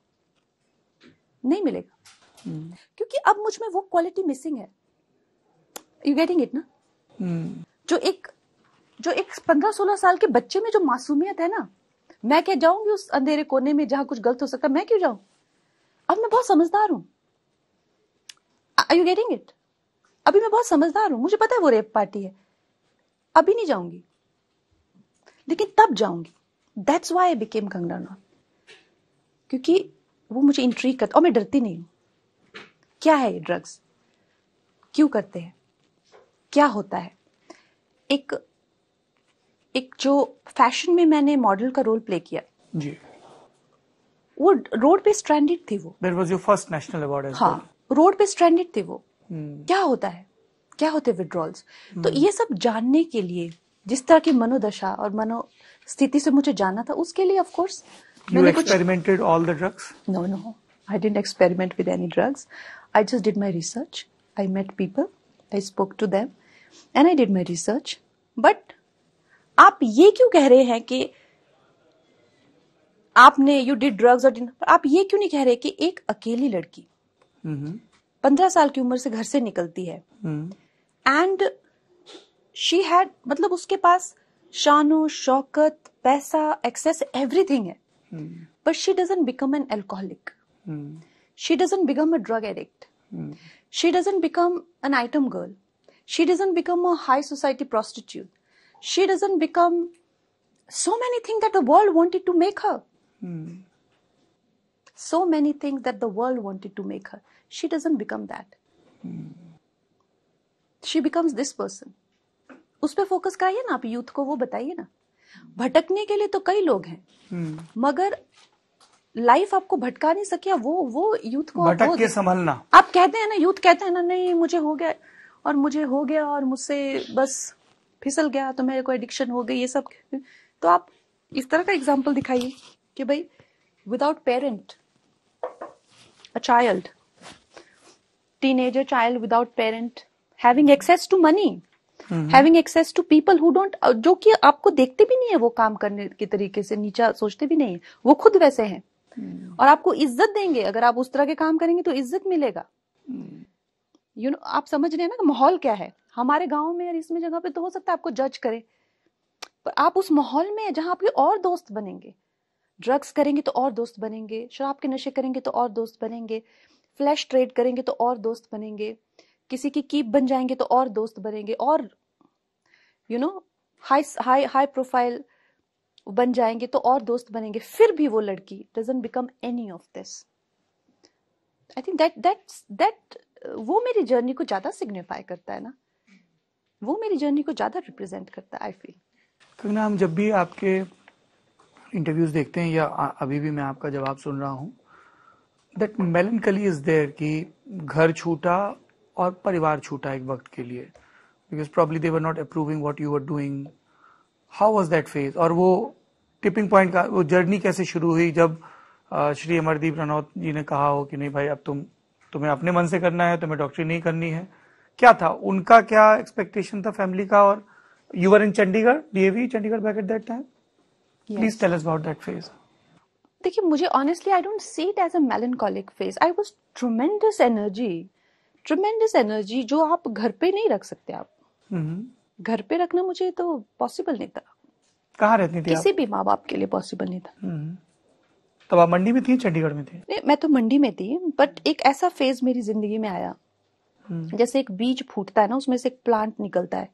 नहीं मिलेगा hmm. क्योंकि अब मुझ में वो क्वालिटी मिसिंग है यू गेटिंग इट ना हम्म। जो एक जो एक पंद्रह सोलह साल के बच्चे में जो मासूमियत है ना मैं क्या जाऊंगी उस अंधेरे कोने में जहां कुछ गलत हो सकता मैं क्यों जाऊं अब मैं बहुत समझदार हूं आई यू गेटिंग इट अभी मैं बहुत समझदार हूं मुझे पता है वो रेप पार्टी है अभी नहीं जाऊंगी लेकिन तब जाऊंगी that's why I became Kangana Ranaut क्योंकि वो मुझे इंट्री करता और मैं डरती नहीं हूं क्या है ये ड्रग्स क्यों करते हैं क्या होता है एक एक जो फैशन में मैंने मॉडल का रोल प्ले किया जी वो रोड पे स्ट्रैंडेड थी वो there was your first national award हाँ रोड पे स्ट्रैंडेड थी वो hmm. क्या होता है क्या होते हैं विड्रॉल्स तो हम्म। ये सब जानने के लिए जिस तरह की मनोदशा और मनो स्थिति से मुझे जाना था उसके लिए ऑफ कोर्स मैंने experimented all the drugs no no I didn't experiment with any drugs I just did my research I met people I spoke to them and I did my research but आप ये क्यों कह रहे हैं कि आपने you did drugs और आप ये क्यों नहीं कह रहे कि एक अकेली लड़की हम्म। पंद्रह mm-hmm. साल की उम्र से घर से निकलती है mm-hmm. एंड शी हैड मतलब उसके पास शानो शौकत पैसा एक्सेस एवरीथिंग है but she an become an alcoholic she become become a drug addict she not become an item girl she doesn't become a high society prostitute she doesn't become so many things that the world wanted to make her so many things that the world wanted to make her she doesn't become that hmm. She becomes this person उस पर focus कराइए ना आप youth को वो बताइए ना भटकने के लिए तो कई लोग हैं hmm. मगर लाइफ आपको भटका नहीं सकिया वो वो यूथ को भटक के संभलना आप कहते हैं ना यूथ कहते हैं ना नहीं मुझे हो गया और मुझे हो गया और मुझसे बस फिसल गया तो मेरे को एडिक्शन हो गई ये सब तो आप इस तरह का एग्जाम्पल दिखाइए कि भाई without parent a child teenager child without parent having access to money having access to people who don't जो कि आपको देखते भी नहीं है वो काम करने के तरीके से नीचा सोचते भी नहीं है वो खुद वैसे हैं hmm. और आपको इज्जत देंगे अगर आप उस तरह के काम करेंगे तो इज्जत मिलेगा you mm. Know you know, आप समझ रहे हैं ना कि माहौल क्या है हमारे गाँव में और इसमें जगह पे तो हो सकता है आपको जज करे पर आप उस माहौल में जहाँ आपके और दोस्त बनेंगे ड्रग्स करेंगे तो और दोस्त बनेंगे शराब के नशे करेंगे तो और दोस्त बनेंगे फ्लैश ट्रेड करेंगे तो और दोस्त बनेंगे किसी की कीप बन जाएंगे तो और दोस्त बनेंगे और you know high high high profile बन जाएंगे तो और दोस्त बनेंगे फिर भी वो लड़की doesn't become any of this I think that that that वो मेरी जर्नी को ज्यादा सिग्निफाई करता है ना वो मेरी जर्नी को ज्यादा रिप्रेजेंट करता है आई फील कंगना हम जब भी आपके इंटरव्यूज देखते हैं या अभी भी मैं आपका जवाब सुन रहा हूँ दैट मेलनकली इज देयर कि घर छूटा और परिवार छूटा एक वक्त के लिए because probably there were not approving what you are doing how was that phase और वो टिपिंग पॉइंट का वो जर्नी कैसे शुरू हुई जब श्री अमरदीप रनौत जी ने कहा हो कि नहीं भाई अब तुम तुम्हें अपने मन से करना है तुम्हें डॉक्टरी नहीं करनी है क्या था उनका क्या एक्सपेक्टेशन था फैमिली का और you are in Chandigarh DAV Chandigarh back at that time please tell us about that phase देखिए मुझे honestly I don't see it as a melancholic phase I was tremendous energy tremendous energy जो आप घर पे नहीं रख सकते आप हम्म। घर पे रखना मुझे तो पॉसिबल नहीं था कहाँ रहती थी किसी भी माँ बाप के लिए पॉसिबल नहीं था तो आप मंडी में थी चंडीगढ़ में थी नहीं मैं तो मंडी में थी बट एक ऐसा फेज मेरी जिंदगी में आया हम्म। जैसे एक बीज फूटता है ना उसमें से एक प्लांट निकलता है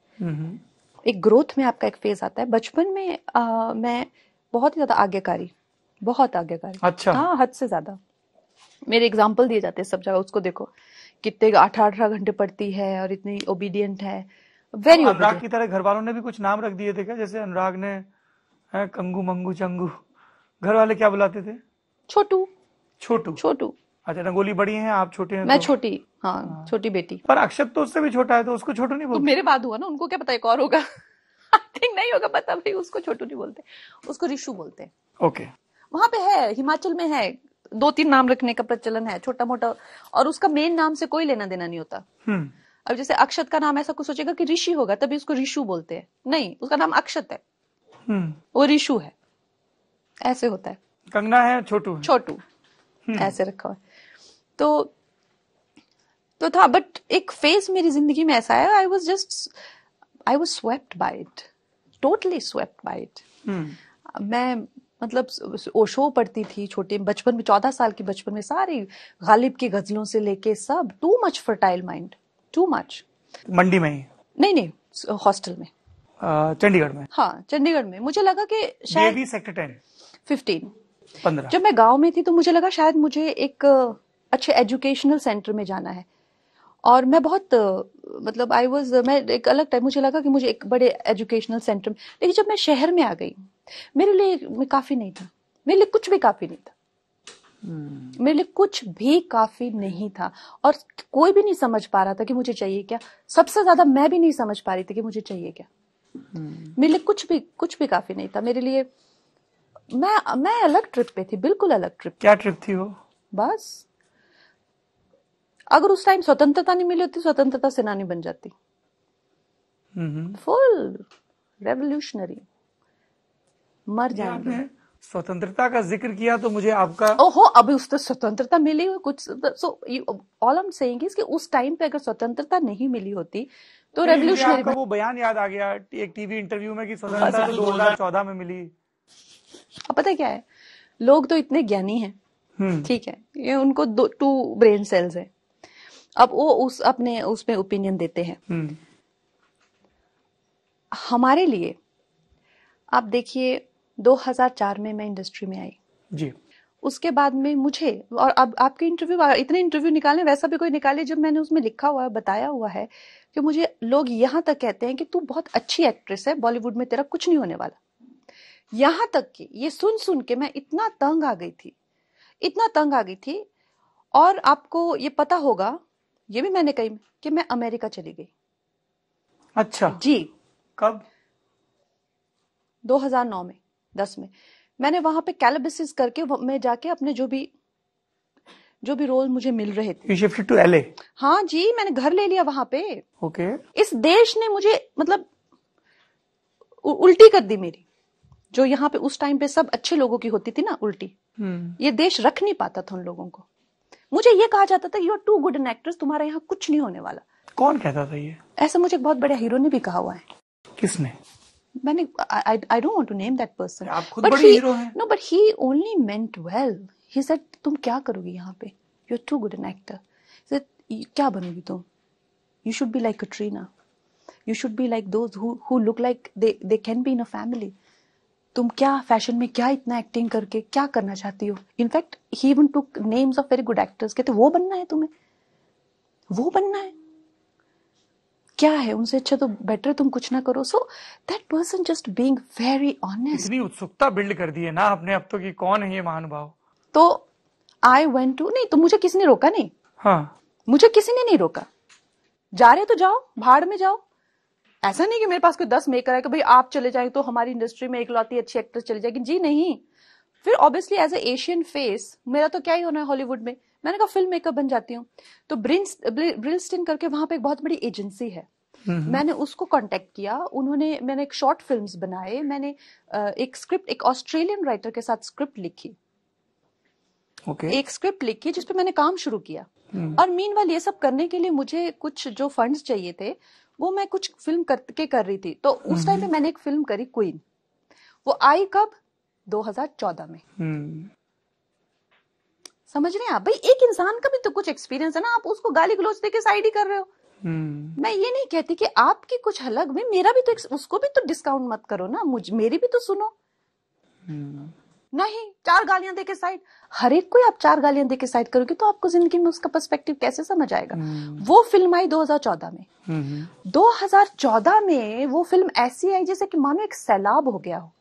एक ग्रोथ में आपका एक फेज आता है बचपन में आ, मैं बहुत ही ज्यादा आज्ञाकारी बहुत आज्ञाकारी अच्छा हाँ हद से ज्यादा मेरे एग्जाम्पल दिए जाते हैं सब जगह उसको देखो कितने अठारह अठारह घंटे पढ़ती है और इतनी ओबीडियंट है वेरी अनुराग की तरह घर वालों ने भी कुछ नाम रख दिए थे क्या जैसे अनुराग ने कंगू मंगू चंगू घर वाले क्या बुलाते थे छोटू छोटू छोटू अच्छा रंगोली बड़ी है आप छोटे हैं मैं तो... छोटी हाँ, हाँ छोटी बेटी पर अक्षत तो उससे भी छोटा है तो उसको छोटू नहीं बोलते तो मेरे बाद हुआ ना उनको क्या पता एक और होगा थिंक (laughs) नहीं होगा पता भाई उसको छोटू नहीं बोलते उसको रिशु बोलते हैं ओके वहां पे है हिमाचल में है दो तीन नाम रखने का प्रचलन है छोटा मोटा और उसका मेन नाम से कोई लेना देना नहीं होता हम्म। अब जैसे अक्षत का नाम ऐसा कुछ सोचेगा कि ऋषि होगा तभी उसको ऋषु बोलते हैं नहीं उसका नाम अक्षत है हम्म। वो ऋषु है ऐसे होता है कंगना है छोटू छोटू हम्म। ऐसे रखा हुआ तो तो था बट एक फेज मेरी जिंदगी में ऐसा है I was just I was swept by it totally swept by it मैं मतलब ओशो पढ़ती थी छोटे बचपन में चौदह साल के बचपन में सारी गालिब की गजलों से लेके सब too much fertile mind too much Mandi में ही नहीं नहीं हॉस्टल में चंडीगढ़ में हाँ चंडीगढ़ में मुझे लगा कि शायद सेक्टर टेन फिफ्टीन पंद्रह जब मैं गांव में थी तो मुझे लगा शायद मुझे एक अच्छे एजुकेशनल सेंटर में जाना है और मैं बहुत मतलब आई वॉज मैं एक अलग टाइम मुझे लगा कि मुझे एक बड़े एजुकेशनल सेंटर में लेकिन जब मैं शहर में आ गई मेरे लिए काफी नहीं था मेरे लिए कुछ भी काफी नहीं था हम्म। मेरे लिए कुछ भी काफी नहीं था और कोई भी नहीं समझ पा रहा था कि मुझे चाहिए क्या सबसे ज्यादा मैं भी नहीं समझ पा रही थी कि मुझे चाहिए क्या हम्म। मेरे लिए कुछ भी कुछ भी काफी नहीं था मेरे लिए मैं मैं अलग ट्रिप पे थी बिल्कुल अलग ट्रिप क्या ट्रिप थी वो बस अगर उस टाइम स्वतंत्रता नहीं मिली होती स्वतंत्रता सेनानी बन जाती हम्म। फुल रेवोल्यूशनरी मर जाएंगे स्वतंत्रता का जिक्र किया तो मुझे आपका ओहो अभी उस तो स्वतंत्रता मिली हुई कुछ सो ऑल हम सेइंग इज कि उस टाइम पे अगर स्वतंत्रता नहीं मिली होती तो रेवोल्यूशनरी वो बयान याद आ गया एक टीवी इंटरव्यू में कि हाँ, स्वतंत्रता दो हजार चौदह में मिली अब पता क्या है लोग तो इतने ज्ञानी हैं हम्म। ठीक है ये उनको दो टू ब्रेन सेल्स है अब वो उस अपने उसमें ओपिनियन देते हैं हम्म। हमारे लिए आप देखिए 2004 में मैं इंडस्ट्री में आई जी उसके बाद में मुझे और अब आपके इंटरव्यू इतने इंटरव्यू निकाले वैसा भी कोई निकाले जब मैंने उसमें लिखा हुआ है बताया हुआ है कि मुझे लोग यहाँ तक कहते हैं कि तू बहुत अच्छी एक्ट्रेस है बॉलीवुड में तेरा कुछ नहीं होने वाला यहाँ तक कि ये सुन सुन के मैं इतना तंग आ गई थी इतना तंग आ गई थी और आपको ये पता होगा ये भी मैंने कही कि मैं अमेरिका चली गई अच्छा जी कब 2009 में दस में मैंने वहां पे कैलबिस करके मैं जाके अपने जो भी जो भी रोल मुझे मिल रहे थे शिफ्टेड टू एलए हाँ जी मैंने घर ले लिया वहां पे ओके okay. इस देश ने मुझे मतलब उल्टी कर दी मेरी जो यहाँ पे उस टाइम पे सब अच्छे लोगों की होती थी ना उल्टी hmm. ये देश रख नहीं पाता था उन लोगों को मुझे ये कहा जाता था you are too good an actress तुम्हारा यहाँ कुछ नहीं होने वाला कौन कहता था ये ऐसा मुझे बहुत बड़े हीरो ने भी कहा हुआ है किसने मैंने I don't want to name that person आप खुद बड़े हीरो हैं no but he only meant well he said तुम क्या करोगी यहाँ पे you are too good an actor said क्या बनोगी तुम you should be like Katrina you should be like those who look like they they can be in a family तुम क्या फैशन में क्या इतना एक्टिंग करके क्या करना चाहती हो in fact he even took names of very good actors कहते वो बनना है तुम्हें वो बनना है क्या है उनसे अच्छा तो बेटर तुम कुछ ना करो so that person just being very honest इतनी उत्सुकता बिल्ड कर दी है ना आपने अब तो कि कौन है ये महानुभाव तो आई वेंट टू नहीं तो मुझे किसी ने रोका नहीं हाँ मुझे किसी ने नहीं रोका जा रहे तो जाओ भाड़ में जाओ ऐसा नहीं कि मेरे पास कोई दस मेकर है कि भाई आप चले जाएंगे तो हमारी इंडस्ट्री में एक लौती अच्छी एक्ट्रेस चली जाएगी जी नहीं फिर obviously as a Asian face मेरा तो क्या ही होना है हॉलीवुड में मैंने कहा फिल्म मेकअप बन जाती हूँ तो ब्रिल्स्टिन करके वहां पे एक बहुत बड़ी एजेंसी है मैंने उसको कांटेक्ट किया उन्होंने मैंने एक शॉर्ट फिल्म्स बनाए मैंने एक स्क्रिप्ट एक ऑस्ट्रेलियन राइटर के साथ स्क्रिप्ट लिखी ओके okay. एक स्क्रिप्ट लिखी जिसपे मैंने काम शुरू किया हम्म। और मीन ये सब करने के लिए मुझे कुछ जो फंड्स चाहिए थे वो मैं कुछ फिल्म करके कर रही थी तो उस टाइम पे हम्म। मैंने एक फिल्म करी क्वीन वो आई कब 2014 में हम्म। समझ रहे हैं आप भाई एक इंसान का भी तो कुछ एक्सपीरियंस है ना आप उसको गाली गलोच दे के साइड ही कर रहे हो हम्म। मैं ये नहीं कहती कि आपकी कुछ अलग में मेरा भी तो उसको भी तो डिस्काउंट मत करो ना मुझ मेरी भी तो सुनो हम्म। नहीं चार गालियां देके साइड हर एक कोई आप चार गालियां देके साइड करोगे तो आपको जिंदगी में उसका पर्सपेक्टिव कैसे समझ आएगा हम्म। वो फिल्म आई 2014 में 2014 में वो फिल्म ऐसी आई जैसे कि मानो एक सैलाब हो गया हो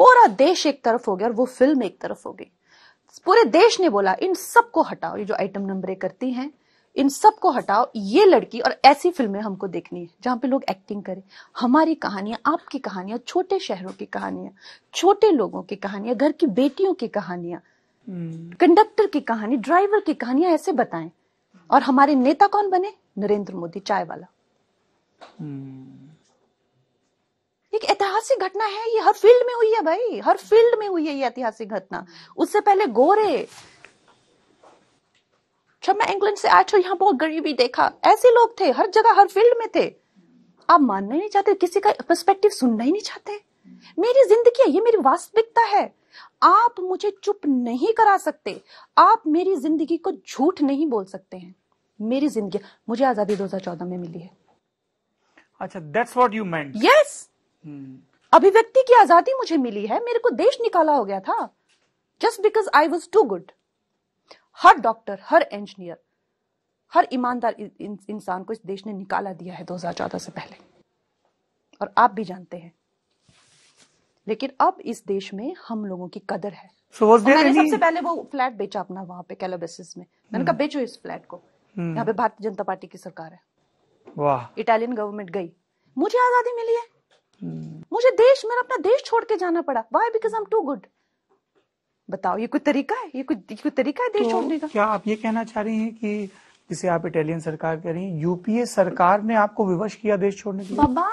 पूरा देश एक तरफ हो गया और वो फिल्म एक तरफ हो गई पूरे देश ने बोला इन सबको हटाओ ये जो आइटम नंबरें करती हैं इन सबको हटाओ ये लड़की और ऐसी फिल्में हमको देखनी है जहां पे लोग एक्टिंग करें हमारी कहानियां आपकी कहानियां छोटे शहरों की कहानियां छोटे लोगों की कहानियां घर की बेटियों की कहानियां कंडक्टर हम्म। की कहानी ड्राइवर की कहानियां ऐसे बताएं और हमारे नेता कौन बने नरेंद्र मोदी चाय वाला हम्म। एक ऐतिहासिक घटना है ये हर फील्ड में हुई है भाई हर फील्ड में हुई है ये ऐतिहासिक घटना उससे पहले गोरे जब मैं इंग्लैंड से आया तो यहाँ बहुत गरीबी देखा ऐसे लोग थे हर जगह हर फील्ड में थे आप मानना ही नहीं चाहते किसी का पर्सपेक्टिव सुनना ही नहीं चाहते मेरी जिंदगी है ये मेरी वास्तविकता है आप मुझे चुप नहीं करा सकते आप मेरी जिंदगी को झूठ नहीं बोल सकते हैं मेरी जिंदगी मुझे आजादी 2014 में मिली है अच्छा that's what you meant yes hmm. अभिव्यक्ति की आजादी मुझे मिली है मेरे को देश निकाला हो गया था just because I was too good हर डॉक्टर हर इंजीनियर हर ईमानदार इंसान को इस देश ने निकाला दिया है 2014 से पहले और आप भी जानते हैं लेकिन अब इस देश में हम लोगों की कदर है so मैंने any... सबसे पहले वो फ्लैट बेचा अपना वहां पे कैलोबेसिस में मैंने कहा हम्म। बेचो इस फ्लैट को हम्म। यहाँ पे भारतीय जनता पार्टी की सरकार है वाह इटालियन गवर्नमेंट गई मुझे आजादी मिली है हम्म। मुझे देश मेरा अपना देश छोड़ के जाना पड़ा why because I am too good बताओ ये कोई तरीका है ये कोई ये कोई तरीका है देश तो छोड़ने का क्या आप ये कहना चाह रही हैं कि जिसे आप इटालियन सरकार कह रही हैं यूपीए सरकार ने आपको विवश किया देश छोड़ने के बाबा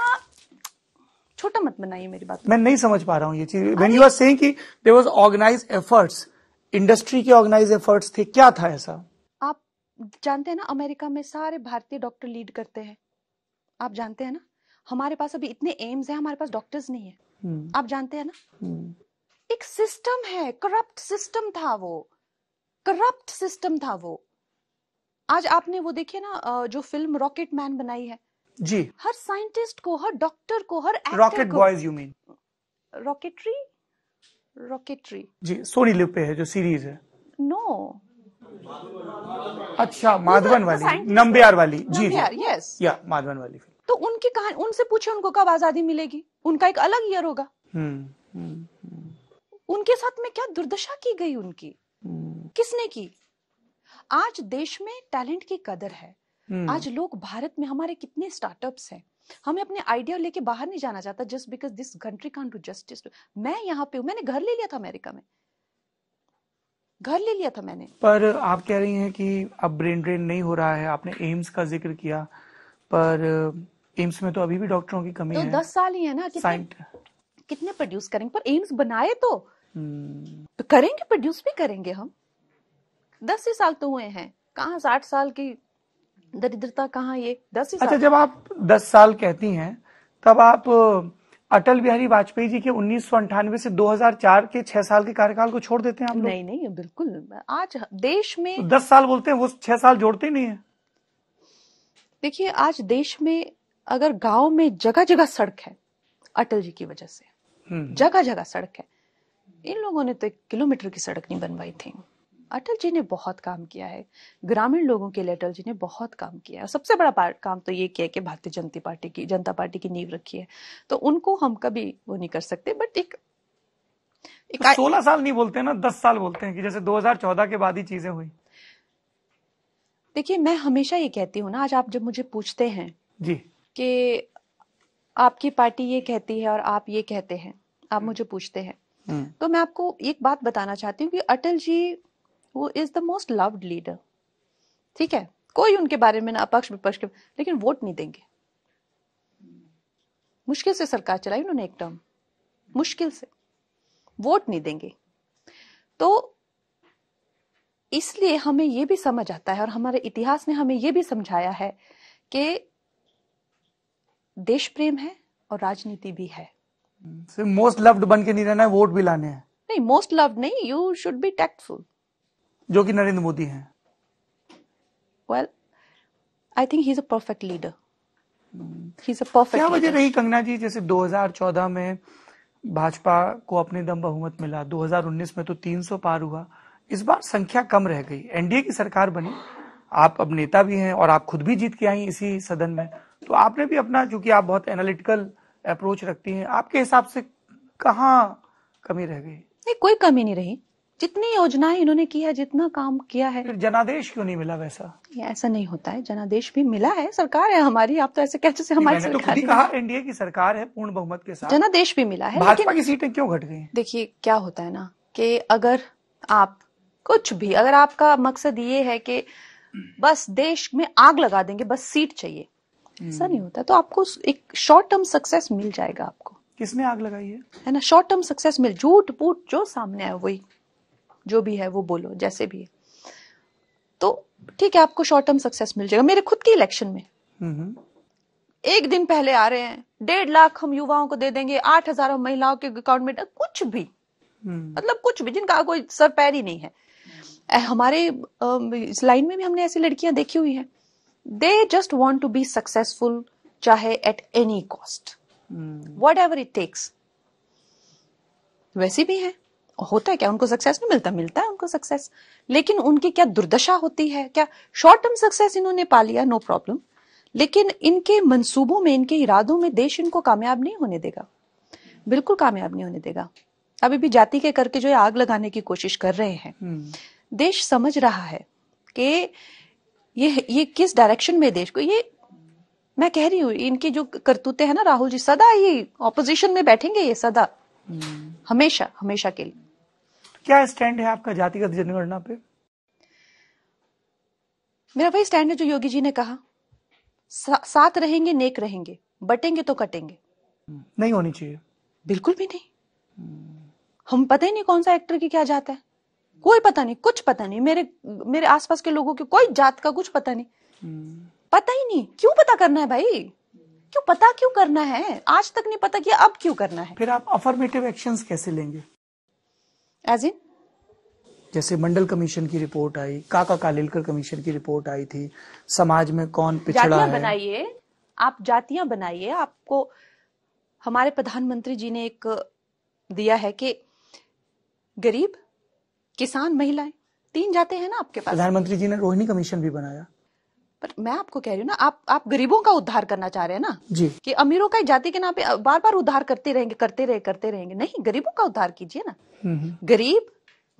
छोटा मत बनाइए मेरी बात मैं नहीं समझ पा रहा हूँ ये चीज वेन यू आर सेइंग कि there was organize efforts industry के ऑर्गेनाइज एफर्ट्स थे क्या था ऐसा आप जानते हैं ना अमेरिका में सारे भारतीय डॉक्टर लीड करते हैं आप जानते हैं ना हमारे पास अभी इतने एम्स हैं हमारे पास डॉक्टर्स नहीं है हम्म। आप जानते हैं ना हम्म। एक सिस्टम है करप्ट सिस्टम था वो करप्ट सिस्टम था वो आज आपने वो देखिए ना जो फिल्म रॉकेट मैन बनाई है जी हर साइंटिस्ट को हर डॉक्टर को हर rocket boys you mean rocketry rocketry जी सोनी लिव पे है जो सीरीज है नो no. अच्छा माधवन वाली नंबियार वाली जी यस या माधवन वाली फिल्म तो उनकी कहा उनसे पूछे उनको कब आजादी मिलेगी उनका एक अलग ईयर होगा हम्म, हम्म, उनके साथ में क्या दुर्दशा की गई उनकी हम्म। किसने की आज देश में टैलेंट की कदर है आज लोग भारत में हमारे कितने स्टार्टअप्स हैं हमें अपने आइडिया लेके बाहर नहीं जाना चाहता just because this country can do justice मैं यहाँ पे हूँ मैंने घर ले लिया था अमेरिका में घर ले लिया था मैंने पर आप कह रही हैं कि अब ब्रेन ड्रेन नहीं हो रहा है आपने एम्स का जिक्र किया पर एम्स में तो अभी भी डॉक्टरों की कमी तो है दस साल ही है ना कितने कितने प्रोड्यूस करेंगे पर एम्स बनाए तो हम्म। तो करेंगे प्रोड्यूस भी करेंगे हम दस ही साल तो हुए हैं कहाँ साठ साल की दरिद्रता कहाँ ये दस ही अच्छा जब आप दस साल कहती हैं तब आप अटल बिहारी वाजपेयी जी के उन्नीस से 2004 के छह साल के कार्यकाल को छोड़ देते हैं आप नहीं नहीं बिल्कुल आज देश में तो दस साल बोलते हैं वो छह साल जोड़ते नहीं है देखिए आज देश में अगर गांव में जगह जगह सड़क है अटल जी की वजह से हम्म। जगह जगह सड़क है इन लोगों ने तो एक किलोमीटर की सड़क नहीं बनवाई थी अटल जी ने बहुत काम किया है ग्रामीण लोगों के लिए अटल जी ने बहुत काम किया है सबसे बड़ा काम तो ये किया कि भारतीय जनता पार्टी की जनता पार्टी की नींव रखी है तो उनको हम कभी वो नहीं कर सकते बट एक तो सोलह साल नहीं बोलते ना दस साल बोलते हैं कि जैसे 2014 के बाद ही चीजें हुई देखिए मैं हमेशा ये कहती हूँ ना आज आप जब मुझे पूछते हैं जी कि आपकी पार्टी ये कहती है और आप ये कहते हैं आप मुझे पूछते हैं हम्म। तो मैं आपको एक बात बताना चाहती हूँ कि अटल जी वो is the most loved leader ठीक है कोई उनके बारे में ना अपक्ष विपक्ष के लेकिन वोट नहीं देंगे मुश्किल से सरकार चलाई उन्होंने एक टर्म मुश्किल से वोट नहीं देंगे तो इसलिए हमें यह भी समझ आता है और हमारे इतिहास ने हमें यह भी समझाया है कि देश प्रेम है और राजनीति भी है सिर्फ मोस्ट लव्ड बन के नहीं रहना है वोट भी लाने हैं नहीं मोस्ट लव्ड नहीं यू शुड बी टैक्टफुल जो कि नरेंद्र मोदी हैं well I think he is a perfect leader he is a perfect क्या वजह रही कंगना जी जैसे 2014 में भाजपा को अपने दम बहुमत मिला 2019 में तो 300 पार हुआ इस बार संख्या कम रह गई एनडीए की सरकार बनी आप अब नेता भी हैं और आप खुद भी जीत के आई इसी सदन में तो आपने भी अपना चूंकि आप बहुत एनालिटिकल अप्रोच रखती हैं आपके हिसाब से कहा कमी रह गई नहीं कोई कमी नहीं रही जितनी योजनाएं इन्होंने की है जितना काम किया है फिर जनादेश क्यों नहीं मिला वैसा ये ऐसा नहीं होता है जनादेश भी मिला है सरकार है हमारी आप तो ऐसे कैसे से हमारी मैंने तो सरकार तो कहा एनडीए की सरकार है पूर्ण बहुमत के साथ जनादेश भी मिला है भाजपा की सीटें क्यों घट गई देखिए क्या होता है ना कि अगर आप कुछ भी अगर आपका मकसद ये है कि बस देश में आग लगा देंगे बस सीट चाहिए ऐसा हम्म। नहीं होता तो आपको एक शॉर्ट टर्म सक्सेस मिल जाएगा आपको किसने आग लगाई है है ना शॉर्ट टर्म सक्सेस मिल झूठ बूट जो सामने आए वही जो भी है वो बोलो जैसे भी है तो ठीक है आपको शॉर्ट टर्म सक्सेस मिल जाएगा मेरे खुद के इलेक्शन में हम्म। एक दिन पहले आ रहे हैं डेढ़ लाख हम युवाओं को दे देंगे आठ हजार हम महिलाओं के अकाउंट में कुछ भी हम्म। मतलब कुछ भी जिनका कोई सर पैर ही नहीं है हमारे इस लाइन में भी हमने ऐसी लड़कियां देखी हुई हैं they just want to be successful चाहे at any cost whatever it takes वैसे भी है होता है क्या उनको सक्सेस नहीं मिलता मिलता है उनको सक्सेस लेकिन उनकी क्या दुर्दशा होती है क्या शॉर्ट टर्म सक्सेस इन्होंने पा लिया नो no प्रॉब्लम लेकिन इनके मंसूबों में इनके इरादों में देश इनको कामयाब नहीं होने देगा बिल्कुल कामयाब नहीं होने देगा अभी भी जाति के करके जो आग लगाने की कोशिश कर रहे हैं हम्म। देश समझ रहा है कि ये ये किस डायरेक्शन में देश को ये मैं कह रही हूँ इनकी जो करतूते हैं ना राहुल जी सदा ये ऑपोजिशन में बैठेंगे ये सदा हमेशा हमेशा के लिए क्या स्टैंड है आपका जातिगत जनगणना पे मेरा वही स्टैंड है जो योगी जी ने कहा सा, साथ रहेंगे नेक रहेंगे बटेंगे तो कटेंगे नहीं होनी चाहिए बिल्कुल भी नहीं हम पता ही नहीं कौन सा एक्टर की क्या जाता है कोई पता नहीं कुछ पता नहीं मेरे मेरे आसपास के लोगों के कोई जात का कुछ पता नहीं हम्म। पता ही नहीं क्यों पता करना है भाई क्यों पता क्यों करना है आज तक नहीं पता किया अब क्यों करना है फिर आप अफर्मेटिव एक्शन कैसे लेंगे एज इन जैसे मंडल कमीशन की रिपोर्ट आई काका कालिलकर कमीशन की रिपोर्ट आई थी समाज में कौन पिछड़ा है बनाइए आप जातियां बनाइए आपको हमारे प्रधानमंत्री जी ने एक दिया है कि गरीब किसान महिलाएं तीन जाते हैं ना आपके पास प्रधानमंत्री जी ने रोहिणी कमीशन भी बनाया पर मैं आपको कह रही हूँ ना आप आप गरीबों का उद्धार करना चाह रहे हैं ना जी कि अमीरों का जाति के नाम पे बार बार उद्धार करते रहेंगे करते रहे करते रहेंगे नहीं गरीबों का उद्धार कीजिए ना गरीब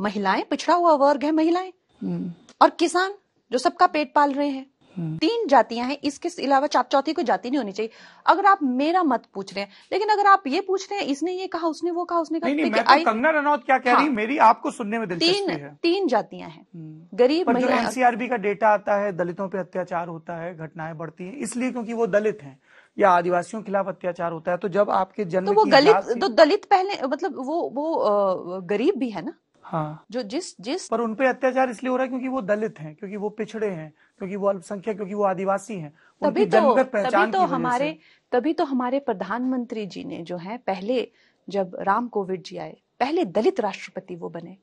महिलाएं पिछड़ा हुआ वर्ग है महिलाएं हम्म। और किसान जो सबका पेट पाल रहे हैं तीन जातियां हैं इसके अलावा चाप चौथी कोई जाति नहीं होनी चाहिए अगर आप मेरा मत पूछ रहे हैं लेकिन अगर आप ये पूछ रहे हैं इसने ये कहा उसने वो कहा उसने कहा नहीं, नहीं, मैं तो कंगना रनौत क्या कह हाँ, रही मेरी आपको सुनने में तीन है। तीन जातियां हैं हम्म। गरीब महिला एनसीआरबी का डेटा आता है दलितों पर अत्याचार होता है घटनाएं बढ़ती है इसलिए क्योंकि वो दलित है या आदिवासियों के खिलाफ अत्याचार होता है तो जब आपके जन्म तो वो गलित तो दलित पहले मतलब वो वो गरीब भी है ना हाँ जो जिस जिस पर उनपे अत्याचार इसलिए हो रहा है क्योंकि वो दलित हैं क्योंकि वो पिछड़े हैं क्योंकि वो अल्पसंख्यक क्योंकि वो आदिवासी हैं तभी तो तभी तो हमारे तभी तो हमारे प्रधानमंत्री जी ने जो है पहले जब राम कोविड जी आए पहले दलित राष्ट्रपति वो बने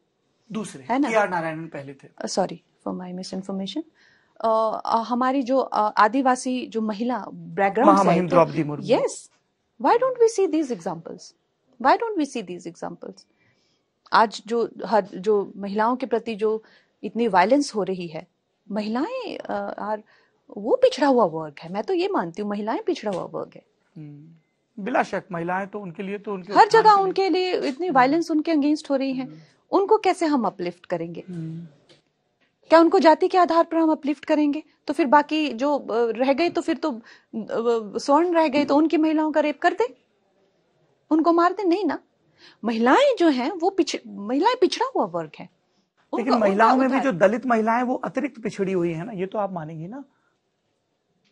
दूसरे है ना नारायणन पहले थे sorry for my misinformation हमारी जो uh, आदिवासी जो महिला background yes why don't we see these examples why don't we see these examples आज जो हर जो महिलाओं के प्रति जो इतनी वायलेंस हो रही है महिलाएं आर वो पिछड़ा हुआ वर्ग है मैं तो ये मानती हूँ महिलाएं पिछड़ा हुआ वर्ग है हम्म। बिला शक महिलाएं तो उनके लिए तो उनके हर जगह उनके लिए इतनी वायलेंस हम्म। उनके अगेंस्ट हो रही है हम्म। उनको कैसे हम अपलिफ्ट करेंगे क्या उनको जाति के आधार पर हम अपलिफ्ट करेंगे तो फिर बाकी जो रह गए तो फिर तो स्वर्ण रह गए तो उनकी महिलाओं का रेप कर दे उनको मार दे नहीं ना महिलाएं जो हैं वो पिछ महिलाएं पिछड़ा हुआ वर्ग है लेकिन महिलाओं में भी जो दलित महिलाएं वो अतिरिक्त पिछड़ी हुई है ना ये तो आप मानेंगी ना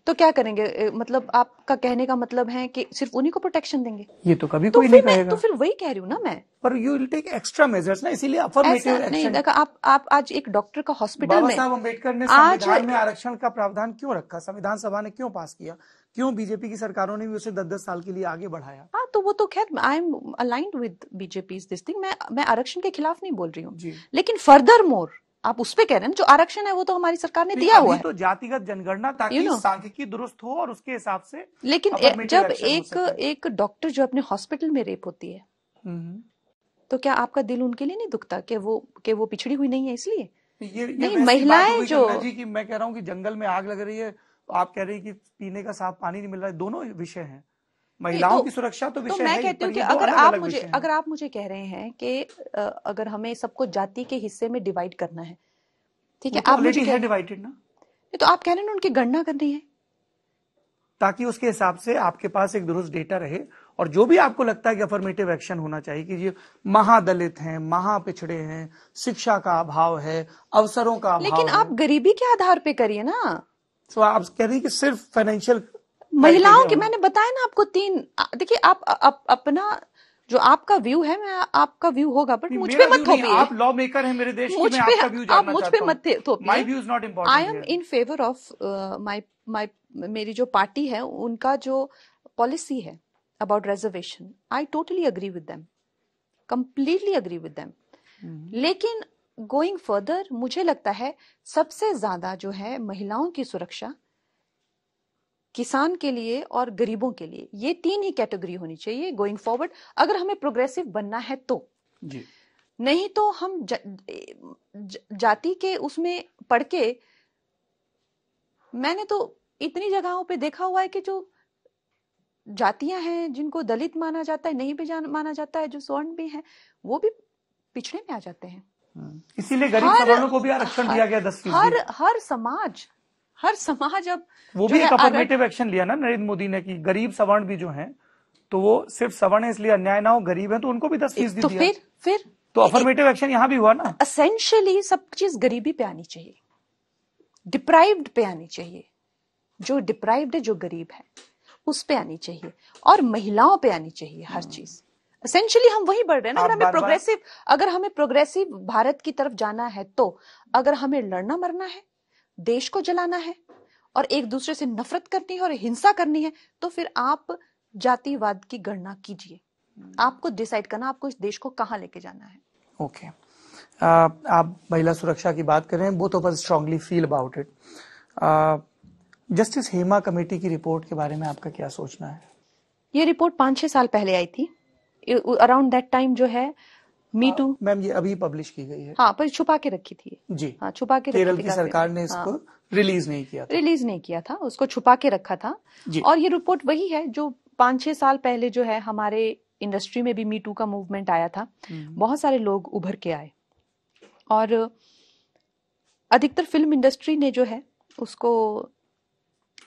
तो क्या करेंगे मतलब आपका कहने का मतलब है कि सिर्फ उन्हीं को प्रोटेक्शन देंगे ये तो कभी तो कोई नहीं कहेगा तो फिर वही कह रही हूँ ना मैं पर you will take extra measures ना इसीलिए अफर्मेटिव एक्शन आप आप आज एक डॉक्टर का हॉस्पिटल में बाबा साहब अंबेडकर ने संविधान में आरक्षण का प्रावधान क्यों रखा संविधान सभा ने क्यों पास किया क्यों बीजेपी की सरकारों ने भी उसे दस दस साल के लिए आगे बढ़ाया हाँ तो वो तो खैर I am aligned with BJP this thing मैं मैं आरक्षण के खिलाफ नहीं बोल रही हूँ लेकिन फर्दर मोर आप उस पर कह रहे हैं जो आरक्षण है वो तो हमारी सरकार ने दिया हुआ है तो जातिगत जनगणना ताकि you know, सांख्यिकी दुरुस्त हो और उसके हिसाब से लेकिन ए, जब एक एक डॉक्टर जो अपने हॉस्पिटल में रेप होती है हम्म, हम्म। तो क्या आपका दिल उनके लिए नहीं दुखता कि वो कि वो पिछड़ी हुई नहीं है इसलिए ये, ये नहीं महिलाएं जो जी की मैं कह रहा हूँ कि जंगल में आग लग रही है तो आप कह रहे हैं कि पीने का साफ पानी नहीं मिल रहा है दोनों विषय हैं महिलाओं तो, की सुरक्षा तो, तो विषय तो मैं कहती हूँ कि अगर आप मुझे अगर आप मुझे कह रहे हैं कि अगर हमें सबको जाति के हिस्से में डिवाइड करना है ठीक है मतलब आप मुझे डिवाइडेड ना तो आप कह रहे हैं उनकी गणना करनी है ताकि उसके हिसाब से आपके पास एक दुरुस्त डेटा रहे और जो भी आपको लगता है कि अफर्मेटिव एक्शन होना चाहिए कि ये महादलित हैं महापिछड़े हैं शिक्षा का अभाव है अवसरों का अभाव लेकिन आप गरीबी के आधार पे करिए ना तो आप कह रही कि सिर्फ फाइनेंशियल महिलाओं की मैंने बताया ना आपको तीन देखिए आप, आप अपना जो आपका व्यू है मैं आपका व्यू होगा बट मुझ पे मत थोपिए आप लॉ मेकर हैं मेरे देश मुझ पे आप मुझ पे मत थोपिए my view is not important I am in favour of my my मेरी जो पार्टी है उनका जो पॉलिसी है about reservation I totally agree with them completely agree with them लेकिन गोइंग फर्दर मुझे लगता है सबसे ज्यादा जो है महिलाओं की सुरक्षा किसान के लिए और गरीबों के लिए ये तीन ही कैटेगरी होनी चाहिए गोइंग फॉरवर्ड अगर हमें प्रोग्रेसिव बनना है तो जी। नहीं तो हम जा, जाति के उसमें पढ़ के मैंने तो इतनी जगहों पे देखा हुआ है कि जो जातियां हैं जिनको दलित माना जाता है नहीं भी जान, माना जाता है जो स्वर्ण भी हैं वो भी पिछड़े में आ जाते हैं इसीलिए गरीब सवर्णों को भी आरक्षण दिया गया दस हर हर समाज हर समाज अब वो भी एक अफर्मेटिव एक्शन लिया ना नरेंद्र मोदी ने कि गरीब सवर्ण भी जो हैं तो वो सिर्फ सवर्ण है इसलिए अन्याय ना हो गरीब है तो उनको भी दस फीसदी तो फिर फिर तो अफर्मेटिव एक्शन यहाँ भी हुआ ना असेंशियली सब चीज गरीबी पे आनी चाहिए डिप्राइव्ड पे आनी चाहिए जो डिप्राइव्ड है जो गरीब है उस पे आनी चाहिए और महिलाओं पे आनी चाहिए हर हम्म। चीज़ एसेंशियली हम वही बढ़ रहे हैं ना अगर हमें प्रोग्रेसिव अगर हमें प्रोग्रेसिव भारत की तरफ जाना है तो अगर हमें लड़ना मरना है देश को जलाना है और एक दूसरे से नफरत करनी है और हिंसा करनी है तो फिर आप जातिवाद की गणना कीजिए हम्म। आपको डिसाइड करना आपको इस देश को कहाँ लेके जाना है ओके okay. आप महिला सुरक्षा की बात कर रहे हैं both of us strongly feel about it justice Hema committee की रिपोर्ट के बारे में आपका क्या सोचना है ये रिपोर्ट पांच छह साल पहले आई थी अराउंड दैट टाइम जो है मी टू हाँ, मैम ये अभी पब्लिश की गई है हाँ पर छुपा के रखी थी जी हाँ छुपा के केरल की सरकार ने इसको हाँ, रिलीज नहीं किया था। रिलीज नहीं किया था उसको छुपा के रखा था जी। और ये रिपोर्ट वही है जो पांच छह साल पहले जो है हमारे इंडस्ट्री में भी मी टू का मूवमेंट आया था हम्म। बहुत सारे लोग उभर के आए और अधिकतर फिल्म इंडस्ट्री ने जो है उसको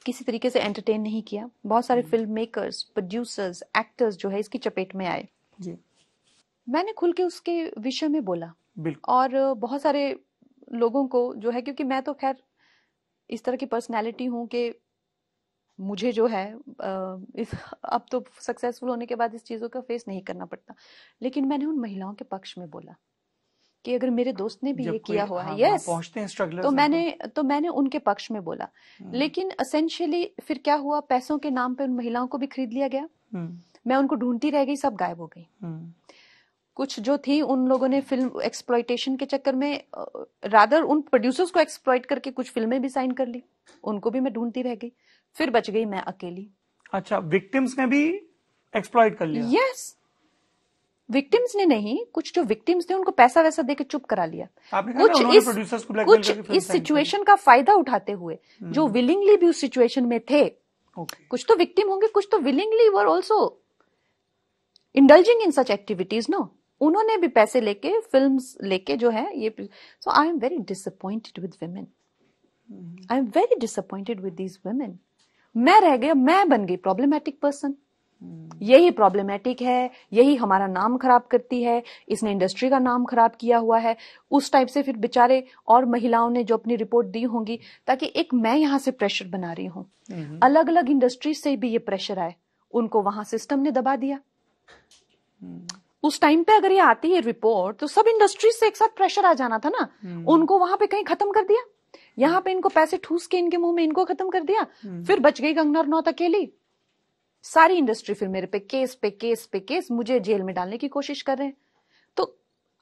किसी तरीके से एंटरटेन नहीं किया बहुत सारे फिल्म मेकर्स प्रोड्यूसर्स एक्टर्स जो है इसकी चपेट में आए जी मैंने खुल के उसके विषय में बोला और बहुत सारे लोगों को जो है क्योंकि मैं तो खैर इस तरह की पर्सनैलिटी हूँ कि मुझे जो है इस अब तो सक्सेसफुल होने के बाद इस चीज़ों का फेस नहीं करना पड़ता लेकिन मैंने उन महिलाओं के पक्ष में बोला कि अगर मेरे दोस्त ने भी ये किया हुआ है यस हाँ, पहुंचते हैं स्ट्रगलर तो मैंने तो-, तो मैंने उनके पक्ष में बोला हम्म। लेकिन असेंशियली फिर क्या हुआ पैसों के नाम पे उन महिलाओं को भी खरीद लिया गया हम्म। मैं उनको ढूंढती रह गई सब गायब हो गई हम्म। कुछ जो थी उन लोगों ने फिल्म एक्सप्लॉयटेशन के चक्कर में रादर उन प्रोड्यूसर्स को एक्सप्लॉयट करके कुछ फिल्में भी साइन कर ली उनको भी मैं ढूंढती रह गई फिर बच गई मैं अकेली अच्छा विक्टिम्स ने भी एक्सप्लॉयट कर लिया यस yes, विक्टिम्स ने नहीं कुछ जो विक्टिम्स थे उनको पैसा वैसा देकर चुप करा लिया कुछ इस कुछ इस सिचुएशन का फायदा उठाते हुए हम्म। जो विलिंगली भी उस सिचुएशन में थे कुछ तो विक्टिम होंगे कुछ तो willingly were also indulging in such activities no उन्होंने भी पैसे लेके फिल्म लेके जो है ये so I am very disappointed with women I am very disappointed with these women मैं रह गया मैं बन गई प्रॉब्लमेटिक पर्सन यही प्रॉब्लमेटिक है यही हमारा नाम खराब करती है इसने इंडस्ट्री का नाम खराब किया हुआ है उस टाइप से फिर बेचारे और महिलाओं ने जो अपनी रिपोर्ट दी होंगी ताकि एक मैं यहाँ से प्रेशर बना रही हूँ अलग अलग इंडस्ट्री से भी ये प्रेशर आए उनको वहां सिस्टम ने दबा दिया हम्म। उस टाइम पे अगर ये आती है रिपोर्ट तो सब इंडस्ट्रीज से एक साथ प्रेशर आ जाना था ना हम्म। उनको वहां पे कहीं खत्म कर दिया यहाँ पे इनको पैसे ठूस के इनके मुंह में इनको खत्म कर दिया हम्म। फिर बच गई कंगना अकेली सारी इंडस्ट्री फिर मेरे पे केस पे केस पे केस मुझे जेल में डालने की कोशिश कर रहे हैं तो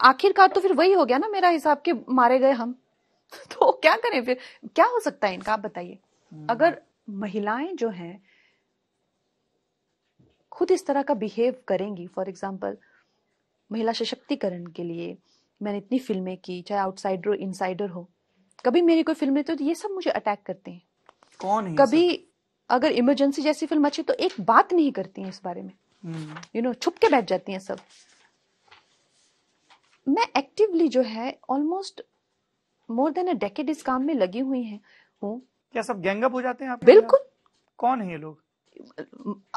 आखिरकार तो फिर वही हो गया ना मेरा हिसाब के मारे गए हम (laughs) तो क्या करें फिर क्या हो सकता है इनका आप बताइए हम्म। अगर महिलाएं जो हैं खुद इस तरह का बिहेव करेंगी फॉर एग्जाम्पल महिला सशक्तिकरण के लिए मैंने इतनी फिल्में की चाहे आउटसाइडर हो इनसाइडर हो कभी मेरी कोई फिल्में तो ये सब मुझे अटैक करते हैं कौन है कभी अगर इमरजेंसी जैसी फिल्म अच्छी तो एक बात नहीं करती है इस बारे में यू नो छुप के बैठ जाती हैं सब मैं एक्टिवली जो है almost more than a decade इस काम में लगी हुई है हूँ क्या सब गैंगअप हो जाते हैं आप बिल्कुल कौन है ये लोग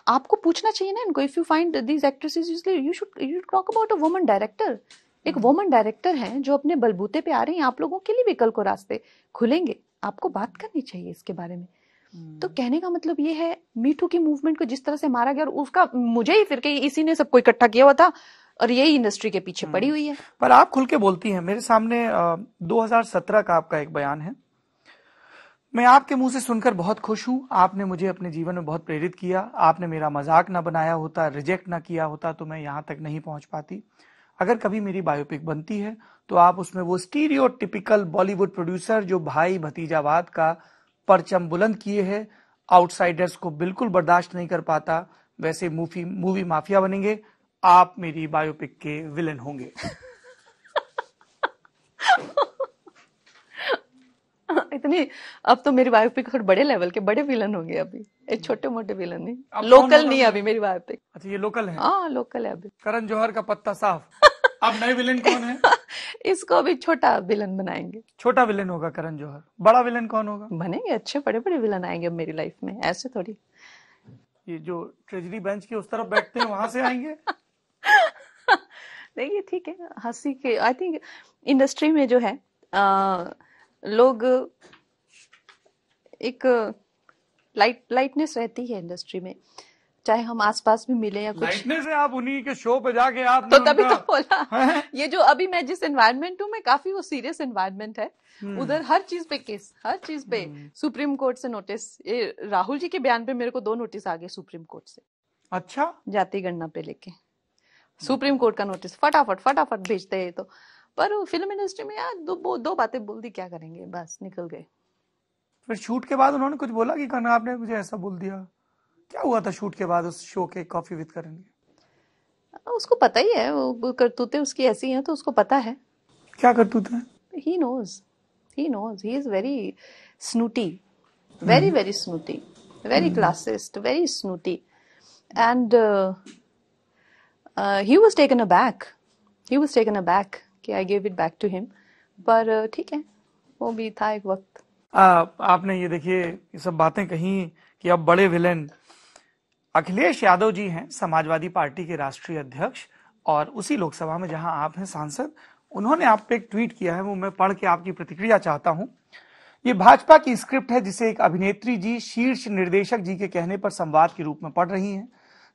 आपको पूछना चाहिए ना इनको if you find these actresses you should you talk about a woman director एक वुमन हम्म। डायरेक्टर हैं जो अपने बलबूते पे आ रही हैं आप लोगों के लिए भी कल को रास्ते खुलेंगे आपको बात करनी चाहिए इसके बारे में Hmm. तो कहने का मतलब ये है मीठू की मूवमेंट को जिस तरह से मारा गया और उसका मुझे ही फिर के इसी ने सबको इकट्ठा किया हुआ था और यही इंडस्ट्री के पीछे पड़ी hmm. हुई है पर आप खुल के बोलती हैं मेरे सामने आ, 2017 का आपका एक बयान है मैं आपके मुंह से सुनकर बहुत खुश हूं आपने मुझे अपने जीवन में बहुत प्रेरित किया आपने मेरा मजाक ना बनाया होता रिजेक्ट ना किया होता तो मैं यहां तक नहीं पहुंच पाती अगर कभी मेरी बायोपिक बनती है तो आप उसमें वो स्टीरियोटिपिकल बॉलीवुड प्रोड्यूसर जो भाई भतीजावाद का परचम बुलंद किए हैं आउटसाइडर्स को बिल्कुल बर्दाश्त नहीं कर पाता वैसे मूवी मूवी माफिया बनेंगे आप मेरी बायोपिक के विलन होंगे (laughs) इतनी अब तो मेरी बायोपिक थोड़े बड़े लेवल के बड़े विलन होंगे अभी एक छोटे मोटे विलन नहीं लोकल नहीं अभी मेरी बायोपिक अच्छा ये लोकल है हाँ लोकल है अभी करण जौहर का पत्ता साफ (laughs) अब नए विलन कौन है इसको भी छोटा विलन बनाएंगे छोटा विलन होगा करण जौहर बड़ा विलन कौन होगा बनेंगे अच्छे बड़े बड़े विलन आएंगे मेरी लाइफ में ऐसे थोड़ी ये जो ट्रेजरी बेंच के उस तरफ बैठते हैं वहां से आएंगे (laughs) देखिए ठीक है हंसी के आई थिंक इंडस्ट्री में जो है आ, लोग एक लाइट लाइटनेस रहती है इंडस्ट्री में चाहे हम आसपास भी मिले या कुछ से आप उन्हीं के शो पे जाके आप तो तभी तो बोला (laughs) है? ये जो अभी मैं जिस एनवायरमेंट हूँ मैं काफी वो सीरियस एनवायरमेंट है हम्म। उधर हर चीज पे केस हर चीज पे हम्म। सुप्रीम कोर्ट से नोटिस ये राहुल जी के बयान पे मेरे को दो नोटिस आ गए सुप्रीम कोर्ट से अच्छा जाति गणना पे लेके सुप्रीम कोर्ट का नोटिस फटाफट फटाफट भेजते हैं तो पर फिल्म इंडस्ट्री में यार दो दो बातें बोल दी क्या करेंगे बस निकल गए फिर शूट के बाद उन्होंने कुछ बोला कि कन्ना आपने मुझे ऐसा बोल दिया क्या हुआ था शूट के बाद उस शो के कॉफी विद करण के उसको पता ही है वो करतूतें उसकी ऐसी हैं तो उसको पता है क्या करतूत है he knows he knows he is very snooty very very snooty very classist very snooty and he was taken aback he was taken aback कि I gave it back to him पर uh, ठीक है वो भी था एक वक्त आ, आपने ये देखिए ये सब बातें कही कि अब बड़े विलेन अखिलेश यादव जी हैं समाजवादी पार्टी के राष्ट्रीय अध्यक्ष और उसी लोकसभा में जहां आप हैं सांसद उन्होंने आप पे एक ट्वीट किया है वो मैं पढ़ के आपकी प्रतिक्रिया चाहता हूं ये भाजपा की स्क्रिप्ट है जिसे एक अभिनेत्री जी शीर्ष निर्देशक जी के कहने पर संवाद के रूप में पढ़ रही हैं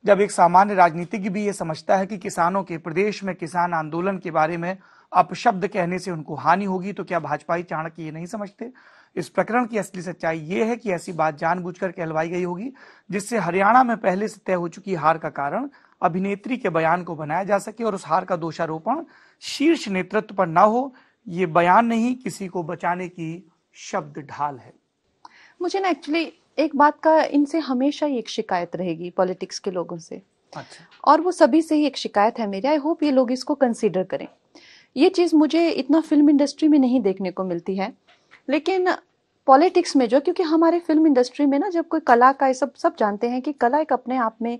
जब एक सामान्य राजनीतिज्ञ भी ये समझता है कि किसानों के प्रदेश में किसान आंदोलन के बारे में अपशब्द कहने से उनको हानि होगी तो क्या भाजपाई चाणक्य ये नहीं समझते इस प्रकरण की असली सच्चाई ये है कि ऐसी बात जानबूझकर कहलवाई गई होगी जिससे हरियाणा में पहले से तय हो चुकी हार का कारण अभिनेत्री के बयान को बनाया जा सके और उस हार का दोषारोपण शीर्ष नेतृत्व पर ना हो ये बयान नहीं किसी को बचाने की शब्द ढाल है मुझे ना एक्चुअली एक बात का इनसे हमेशा ही एक शिकायत रहेगी पॉलिटिक्स के लोगों से अच्छा। और वो सभी से ही एक शिकायत है मेरी आई होप ये लोग इसको कंसिडर करें ये चीज़ मुझे इतना फिल्म इंडस्ट्री में नहीं देखने को मिलती है लेकिन पॉलिटिक्स में जो क्योंकि हमारे फिल्म इंडस्ट्री में ना जब कोई कला का ये सब सब जानते हैं कि कला एक अपने आप में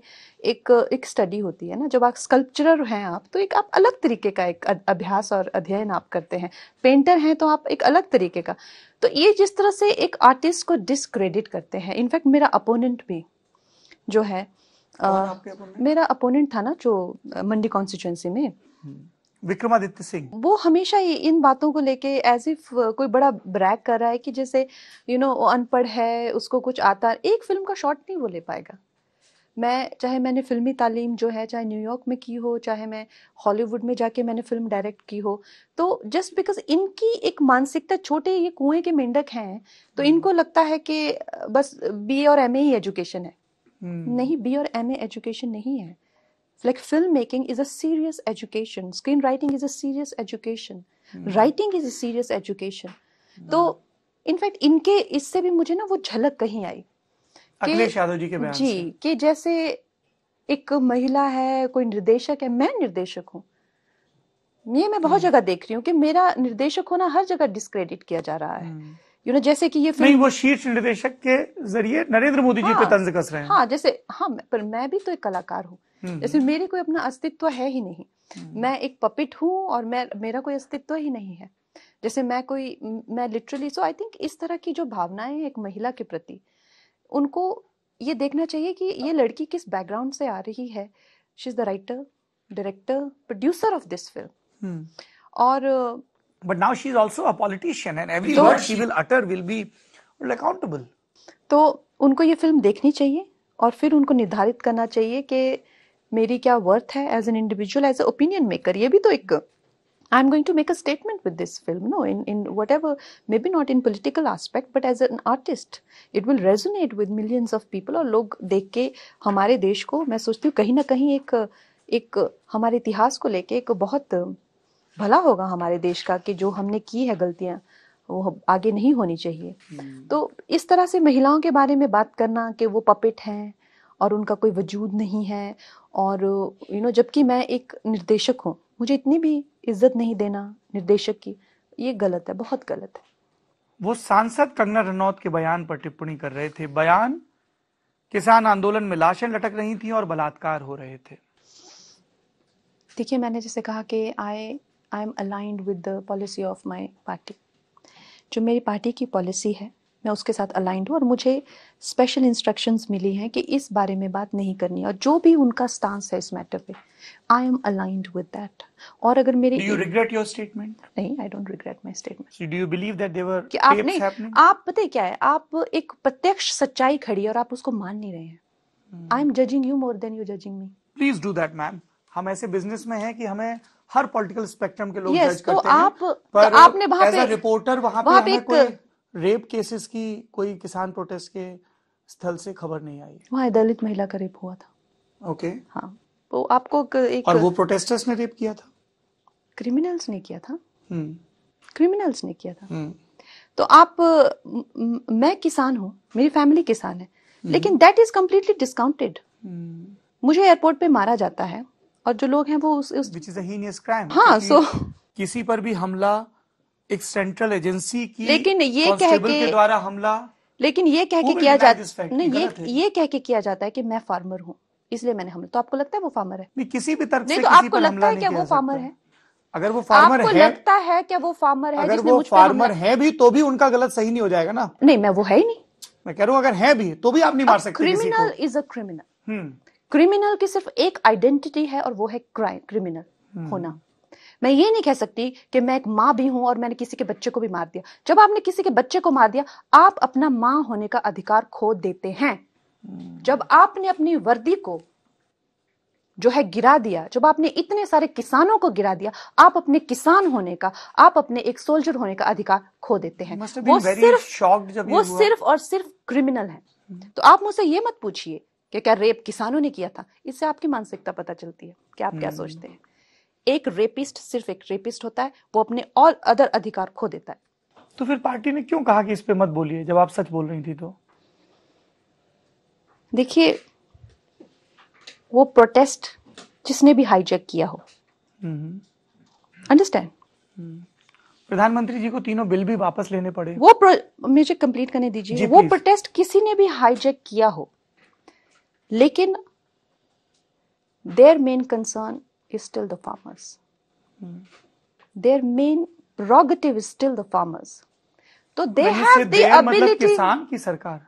एक एक स्टडी होती है ना जब आप स्कल्पचरर हैं आप तो एक आप अलग तरीके का एक अभ्यास और अध्ययन आप करते हैं पेंटर हैं तो आप एक अलग तरीके का तो ये जिस तरह से एक आर्टिस्ट को डिसक्रेडिट करते हैं इनफैक्ट मेरा अपोनेंट भी जो है आ, मेरा अपोनेंट था ना जो मंडी कॉन्स्टिट्युएंसी में हम्म। विक्रमादित्य सिंह वो हमेशा ये इन बातों को लेके एज इफ कोई बड़ा ब्रैक कर रहा है कि जैसे यू नो अनपढ़ है उसको कुछ आता एक फिल्म का शॉट नहीं वो ले पाएगा मैं चाहे मैंने फिल्मी तालीम जो है चाहे न्यूयॉर्क में की हो चाहे मैं हॉलीवुड में जाके मैंने फिल्म डायरेक्ट की हो तो जस्ट बिकॉज इनकी एक मानसिकता छोटे ये कुएं के मेंढक हैं तो हम्म। इनको लगता है कि बस बी और एम ही एजुकेशन है हम्म। नहीं बी और एम एजुकेशन नहीं है like filmmaking is a serious education screenwriting is a serious education writing is a serious education तो इनफैक्ट इनके इससे भी मुझे ना वो झलक कहीं आई अखिलेश यादव जी के बयान जी कि जैसे एक महिला है कोई निर्देशक है मैं निर्देशक हूँ ये मैं बहुत hmm. जगह देख रही हूँ कि मेरा निर्देशक होना हर जगह डिस्क्रेडिट किया जा रहा है यू hmm. नो जैसे कि ये फिल्म नहीं वो शीर्ष निर्देशक के जरिए नरेंद्र मोदी हाँ, जी पे हाँ। तंज कस रहे हैं हाँ जैसे हाँ पर मैं भी तो एक कलाकार हूँ हम्म। जैसे मेरे कोई अपना अस्तित्व है ही नहीं हम्म। मैं एक पपिट हूँ और मैं मेरा कोई अस्तित्व ही नहीं है जैसे मैं कोई मैं लिटरली सो आई थिंक इस तरह की जो भावनाएं हैं एक महिला के प्रति उनको ये देखना चाहिए कि ये लड़की किस बैकग्राउंड से आ रही है she is the writer director producer of this film और but now she is also a politician and every word she will utter will be accountable तो उनको ये फिल्म देखनी चाहिए और फिर उनको निर्धारित करना चाहिए कि मेरी क्या वर्थ है as an individual as a opinion maker ये भी तो एक I am going to make a statement with this film no in in whatever maybe not in political aspect but as an artist it will resonate with millions of people और लोग देख के हमारे देश को मैं सोचती हूँ कहीं ना कहीं एक एक हमारे इतिहास को लेके एक बहुत भला होगा हमारे देश का कि जो हमने की है गलतियाँ वो आगे नहीं होनी चाहिए hmm. तो इस तरह से महिलाओं के बारे में बात करना कि वो पपिट हैं और उनका कोई वजूद नहीं है और यू नो जबकि मैं एक निर्देशक हूँ मुझे इतनी भी इज्जत नहीं देना निर्देशक की ये गलत है बहुत गलत है वो सांसद कंगना रनौत के बयान पर टिप्पणी कर रहे थे बयान किसान आंदोलन में लाशें लटक रही थी और बलात्कार हो रहे थे देखिए मैंने जैसे कहा कि I I am aligned with the policy of my party जो मेरी पार्टी की पॉलिसी है मैं उसके साथ अलाइंड हूँ और मुझे स्पेशल इंस्ट्रक्शंस मिली हैं कि इस बारे में बात नहीं करनी और जो भी उनका स्टांस है इस मैटर पे I am aligned with that और अगर मेरे do you regret your statement नहीं I don't regret my statement do you believe that there were आप नहीं happening? आप पता क्या है आप एक प्रत्यक्ष सच्चाई खड़ी है और आप उसको मान नहीं रहे हैं I am judging you more than you judging me please do that ma'am हम ऐसे बिजनेस में हैं कि हमें हर पॉलिटिकल स्पेक्ट्रम के लोग yes, जज करते तो हैं आप, पर तो आपने वहां पे रिपोर्टर वहां पे, वहां पे एक रेप केसेस की कोई किसान प्रोटेस्ट के स्थल से खबर नहीं आई वहाँ दलित महिला का रेप हुआ था ओके हाँ तो आपको एक और वो प्रोटेस्टर्स ने रेप किया था क्रिमिनल्स ने किया था क्रिमिनल्स हम्म। ने किया था हम्म। तो आप मैं किसान हूँ मेरी फैमिली किसान है हम्म। लेकिन दैट इज कम्प्लीटली डिस्काउंटेड मुझे एयरपोर्ट पे मारा जाता है और जो लोग हैं वो उस, उस... crime. हाँ सो so... किसी पर भी हमला एक सेंट्रल एजेंसी की लेकिन ये कह के, के द्वारा हमला लेकिन ये कह के किया जाता नहीं ये ये कह के किया जाता है कि मैं फार्मर हूँ इसलिए मैंने हमला तो आपको लगता है वो फार्मर है नहीं किसी भी तरफ नहीं तो आपको लगता है क्या वो फार्मर है अगर वो फार्मर आपको है, लगता है क्या वो फार्मर है अगर वो फार्मर है भी तो भी उनका गलत सही नहीं हो जाएगा ना नहीं मैं वो है ही नहीं मैं कह रहा हूँ अगर है भी तो भी आप नहीं मार सकते criminal is a criminal criminal की सिर्फ एक आइडेंटिटी है और वो है क्राइम हम्म। क्रिमिनल होना मैं ये नहीं कह सकती कि मैं एक माँ भी हूं और मैंने किसी के बच्चे को भी मार दिया जब आपने किसी के बच्चे को मार दिया आप अपना माँ होने का अधिकार खो देते हैं हम्म। जब आपने अपनी वर्दी को जो है गिरा दिया जब आपने इतने सारे किसानों को गिरा दिया आप अपने किसान होने का आप अपने एक सोल्जर होने का अधिकार खो देते हैं वो सिर्फ वो सिर्फ और सिर्फ क्रिमिनल है हम्म। तो आप मुझसे ये मत पूछिए कि क्या रेप किसानों ने किया था इससे आपकी मानसिकता पता चलती है कि आप क्या हम्म। सोचते हैं एक रेपिस्ट सिर्फ एक रेपिस्ट होता है वो अपने और अदर अधिकार खो देता है तो फिर पार्टी ने क्यों कहा कि इस पे मत बोलिए जब आप सच बोल रही थी तो देखिए वो प्रोटेस्ट जिसने भी हाईजैक किया हो अंडरस्टैंड हम्म। हम्म। प्रधानमंत्री जी को तीनों बिल भी वापस लेने पड़े वो मुझे कंप्लीट करने दीजिए वो प्रोटेस्ट किसी ने भी हाईजैक किया हो लेकिन their main concern is still the farmers. Mm. Their main prerogative is still the farmers. तो दे हैव द एबिलिटी मतलब किसान की सरकार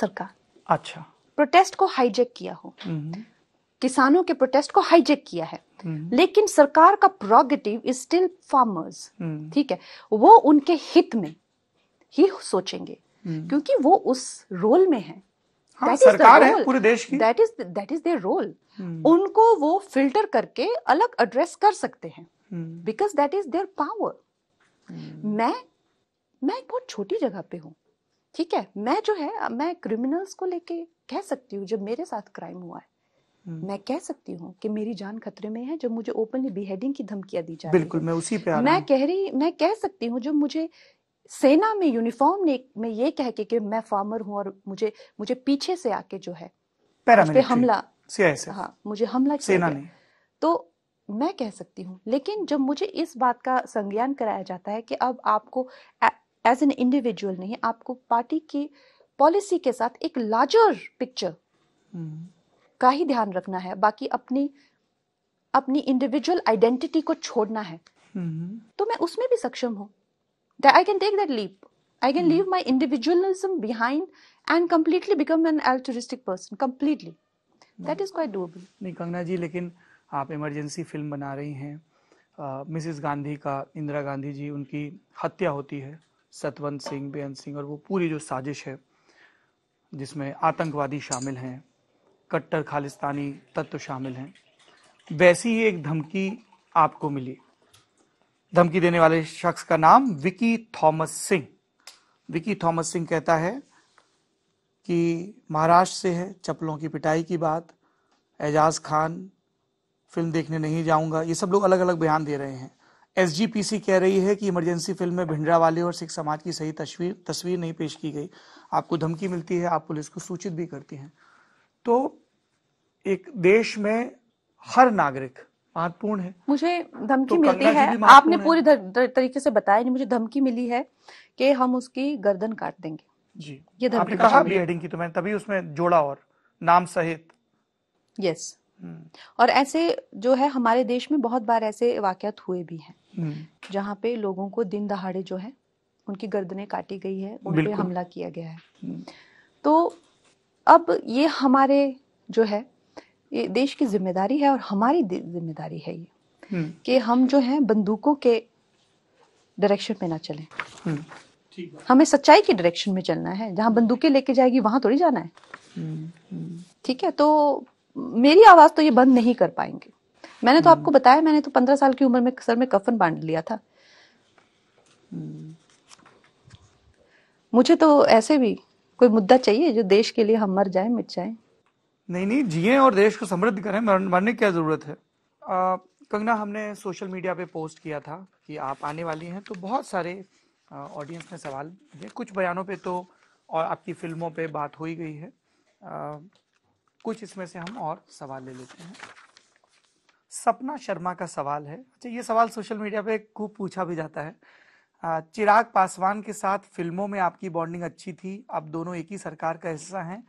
सरकार अच्छा प्रोटेस्ट को हाईजेक किया हो हम्म। किसानों के प्रोटेस्ट को हाईजेक किया है हम्म। लेकिन सरकार का प्रोगेटिव इज स्टिल फार्मर्स ठीक है वो उनके हित में ही सोचेंगे हम्म। क्योंकि वो उस रोल में हैं हाँ, सरकार है पूरे देश की that is that is their role उनको वो फिल्टर करके अलग एड्रेस कर सकते हैं because that is their power मैं मैं एक बहुत छोटी जगह पे हूँ ठीक है मैं जो है मैं क्रिमिनल्स को लेके कह सकती हूँ जब मेरे साथ क्राइम हुआ है हम्म। मैं कह सकती हूँ कि मेरी जान खतरे में है जब मुझे ओपनली बिहेडिंग की धमकियां दी जा रही बिल्कुल मैं उसी पे आ मैं कह रही मैं कह सकती हूँ जब मुझे सेना में यूनिफॉर्म ने, में ये कह के कि मैं फार्मर हूं और मुझे मुझे पीछे से आके जो है पे हमला हाँ मुझे हमला सेना ने तो मैं कह सकती हूँ लेकिन जब मुझे इस बात का संज्ञान कराया जाता है कि अब आपको एज एन इंडिविजुअल नहीं आपको पार्टी की पॉलिसी के साथ एक लार्जर हम्म। पिक्चर का ही ध्यान रखना है बाकी अपनी अपनी इंडिविजुअल आइडेंटिटी को छोड़ना है हम्म। तो मैं उसमें भी सक्षम हूँ that I can take that leap. I can mm leave my individualism behind and completely become an altruistic person completely. That is quite doable. नहीं कंगना जी लेकिन आप इमरजेंसी फिल्म बना रही हैं मिसेस गांधी का इंदिरा गांधी जी उनकी हत्या होती है सतवंत सिंह बेअंत सिंह और वो पूरी जो साजिश है जिसमें आतंकवादी शामिल हैं कट्टर खालिस्तानी तत्व शामिल हैं वैसी ही एक धमकी आपको मिली धमकी देने वाले शख्स का नाम विकी थॉमस सिंह विकी थॉमस सिंह कहता है कि महाराष्ट्र से है चप्पलों की पिटाई की बात एजाज खान फिल्म देखने नहीं जाऊंगा ये सब लोग अलग अलग बयान दे रहे हैं एस कह रही है कि इमरजेंसी फिल्म में भिंडरा वाले और सिख समाज की सही तस्वीर तस्वीर नहीं पेश की गई आपको धमकी मिलती है आप पुलिस को सूचित भी करती हैं तो एक देश में हर नागरिक महत्वपूर्ण है मुझे धमकी तो मिलती है आपने पूरी तरीके से बताया नहीं मुझे धमकी मिली है कि हम उसकी गर्दन काट देंगे जी ये कहा की तो मैंने तभी उसमें जोड़ा और नाम सहित यस हम्म। और ऐसे जो है हमारे देश में बहुत बार ऐसे वाकत हुए भी हैं हम्म। जहाँ पे लोगों को दिन दहाड़े जो है उनकी गर्दनें काटी गई है उन पर हमला किया गया है हम्म। तो अब ये हमारे जो है ये देश की जिम्मेदारी है और हमारी जिम्मेदारी है ये हम्म। कि हम जो है बंदूकों के डायरेक्शन में ना चलें हम्म। हमें सच्चाई के डायरेक्शन में चलना है जहां बंदूकें लेके जाएगी वहां थोड़ी जाना है हम्म, ठीक है तो मेरी आवाज तो ये बंद नहीं कर पाएंगे मैंने तो आपको बताया मैंने तो पंद्रह साल की उम्र में सर में कफन बांध लिया था मुझे तो ऐसे भी कोई मुद्दा चाहिए जो देश के लिए हम मर जाए मिट जाए नहीं नहीं जिए और देश को समृद्ध करें मरने की क्या ज़रूरत है कंगना हमने सोशल मीडिया पे पोस्ट किया था कि आप आने वाली हैं तो बहुत सारे ऑडियंस ने सवाल किए कुछ बयानों पे तो और आपकी फिल्मों पे बात हो ही गई है आ, कुछ इसमें से हम और सवाल ले लेते हैं सपना शर्मा का सवाल है अच्छा ये सवाल सोशल मीडिया पे खूब पूछा भी जाता है आ, चिराग पासवान के साथ फिल्मों में आपकी बॉन्डिंग अच्छी थी अब दोनों एक ही सरकार का हिस्सा हैं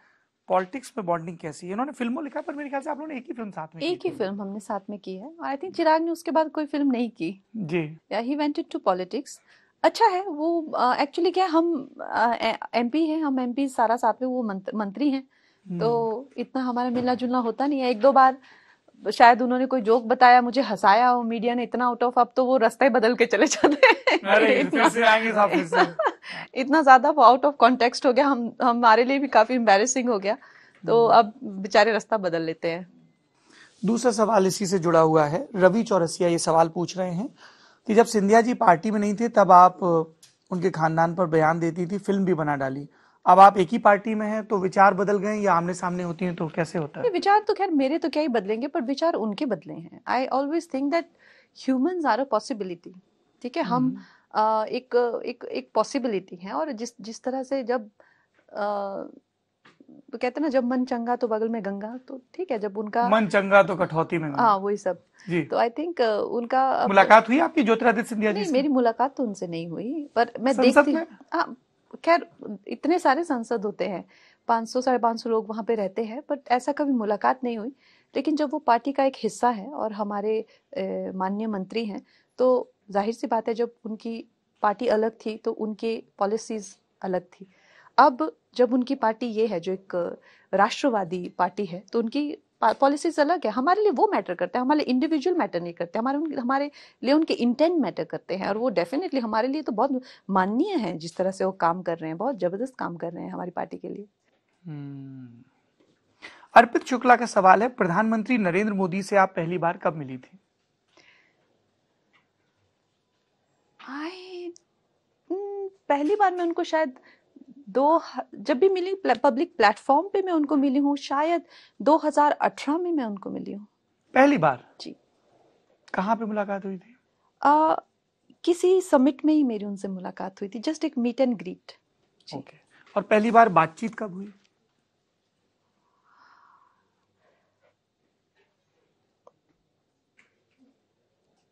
पॉलिटिक्स में बॉन्डिंग कैसी है इन्होंने फिल्मों लिखा पर मेरे ख्याल से आप लोगों ने एक ही फिल्म साथ में एक ही फिल्म हमने साथ में की है आई थिंक चिराग ने उसके बाद कोई फिल्म नहीं की जी या ही वेंटेड टू पॉलिटिक्स अच्छा है वो एक्चुअली uh, क्या हम uh, एमपी पी हैं हम एमपी सारा साथ में वो मंत्र, मंत्री हैं हम्म। तो इतना हमारा मिलना जुलना होता नहीं है एक दो बार शायद उन्होंने कोई जोक बताया मुझे हंसाया और मीडिया ने इतना आउट ऑफ अब तो वो रास्ते बदल के चले जाते हैं (laughs) (laughs) इतना ज्यादा वो आउट ऑफ कॉन्टेक्स्ट हो गया हम हमारे लिए भी काफी एम्बेरसिंग हो गया तो हम्म। अब बेचारे रास्ता बदल लेते हैं दूसरा सवाल इसी से जुड़ा हुआ है रवि चौरसिया ये सवाल पूछ रहे हैं कि जब सिंधिया जी पार्टी में नहीं थे तब आप उनके खानदान पर बयान देती थी फिल्म भी बना डाली अब आप एक ही पार्टी में हैं तो विचार बदल गए या आमने सामने होती हैं तो कैसे होता है विचार तो खैर मेरे तो क्या ही बदलेंगे पर विचार उनके बदले हैं I always think that human are a possibility ठीक है हम आ, हम्म। एक एक एक पॉसिबिलिटी है और जिस जिस तरह से जब आ, तो कहते ना जब मन चंगा तो बगल में गंगा तो ठीक है जब उनका मन चंगा तो कठौती में हाँ वही सब जी तो आई थिंक उनका मुलाकात हुई आपकी ज्योतिरादित्य सिंधिया जी मेरी मुलाकात तो उनसे नहीं हुई पर मैं देखती हाँ, खैर इतने सारे सांसद होते हैं पाँच सौ साढ़े पाँच सौ लोग वहाँ पे रहते हैं बट ऐसा कभी मुलाकात नहीं हुई लेकिन जब वो पार्टी का एक हिस्सा है और हमारे माननीय मंत्री हैं तो जाहिर सी बात है जब उनकी पार्टी अलग थी तो उनके पॉलिसीज़ अलग थी अब जब उनकी पार्टी ये है जो एक राष्ट्रवादी पार्टी है तो उनकी पॉलिसीज अलग है हमारे लिए वो मैटर करते हैं हमारे लिए इंडिविजुअल मैटर नहीं करते हमारे हमारे लिए उनके इंटेंट मैटर करते हैं और वो डेफिनेटली हमारे लिए तो बहुत माननीय है जिस तरह से वो काम कर रहे हैं बहुत ज़बरदस्त काम कर रहे हैं हमारी पार्टी के लिए हम्म। अर्पित शुक्ला का सवाल है प्रधानमंत्री नरेंद्र मोदी से आप पहली बार कब मिली थी आई hmm, पहली बार मैं उनको शायद दो जब भी मिली पब्लिक प्लेटफॉर्म पे मैं उनको मिली हूँ शायद 2018 में मैं उनको मिली हूँ पहली बार जी कहाँ पे मुलाकात हुई थी आ, किसी समिट में ही मेरी उनसे मुलाकात हुई थी जस्ट एक मीट एंड ग्रीट ओके और पहली बार बातचीत कब हुई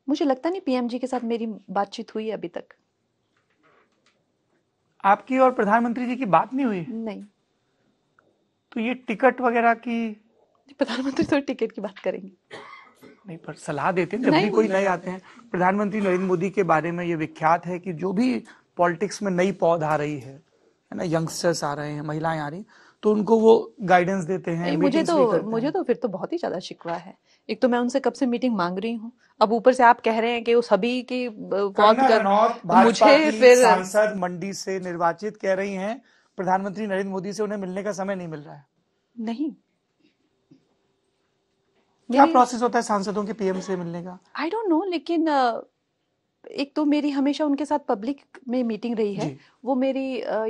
मुझे लगता नहीं पीएमजी के साथ मेरी बातचीत हुई है अभी तक आपकी और प्रधानमंत्री जी की बात नहीं हुई नहीं तो ये टिकट वगैरह की प्रधानमंत्री तो टिकट की बात करेंगे नहीं पर सलाह देते हैं जब भी कोई नए आते हैं प्रधानमंत्री नरेंद्र मोदी के बारे में ये विख्यात है कि जो भी पॉलिटिक्स में नई पौध आ रही है है ना यंगस्टर्स आ रहे हैं महिलाएं आ रही हैं तो उनको वो गाइडेंस देते हैं मुझे तो मुझे तो फिर तो बहुत ही ज्यादा शिकवा है एक तो मैं उनसे कब से मीटिंग मांग रही हूँ अब ऊपर से आप कह रहे हैं कि वो सभी की कर मुझे फिर सांसद मंडी से निर्वाचित कह रही हैं प्रधानमंत्री नरेंद्र मोदी से उन्हें मिलने का समय नहीं मिल रहा है नहीं क्या प्रोसेस होता है सांसदों के पीएम से मिलने का आई डोंट नो लेकिन एक तो मेरी हमेशा उनके साथ पब्लिक में मीटिंग रही है वो मेरी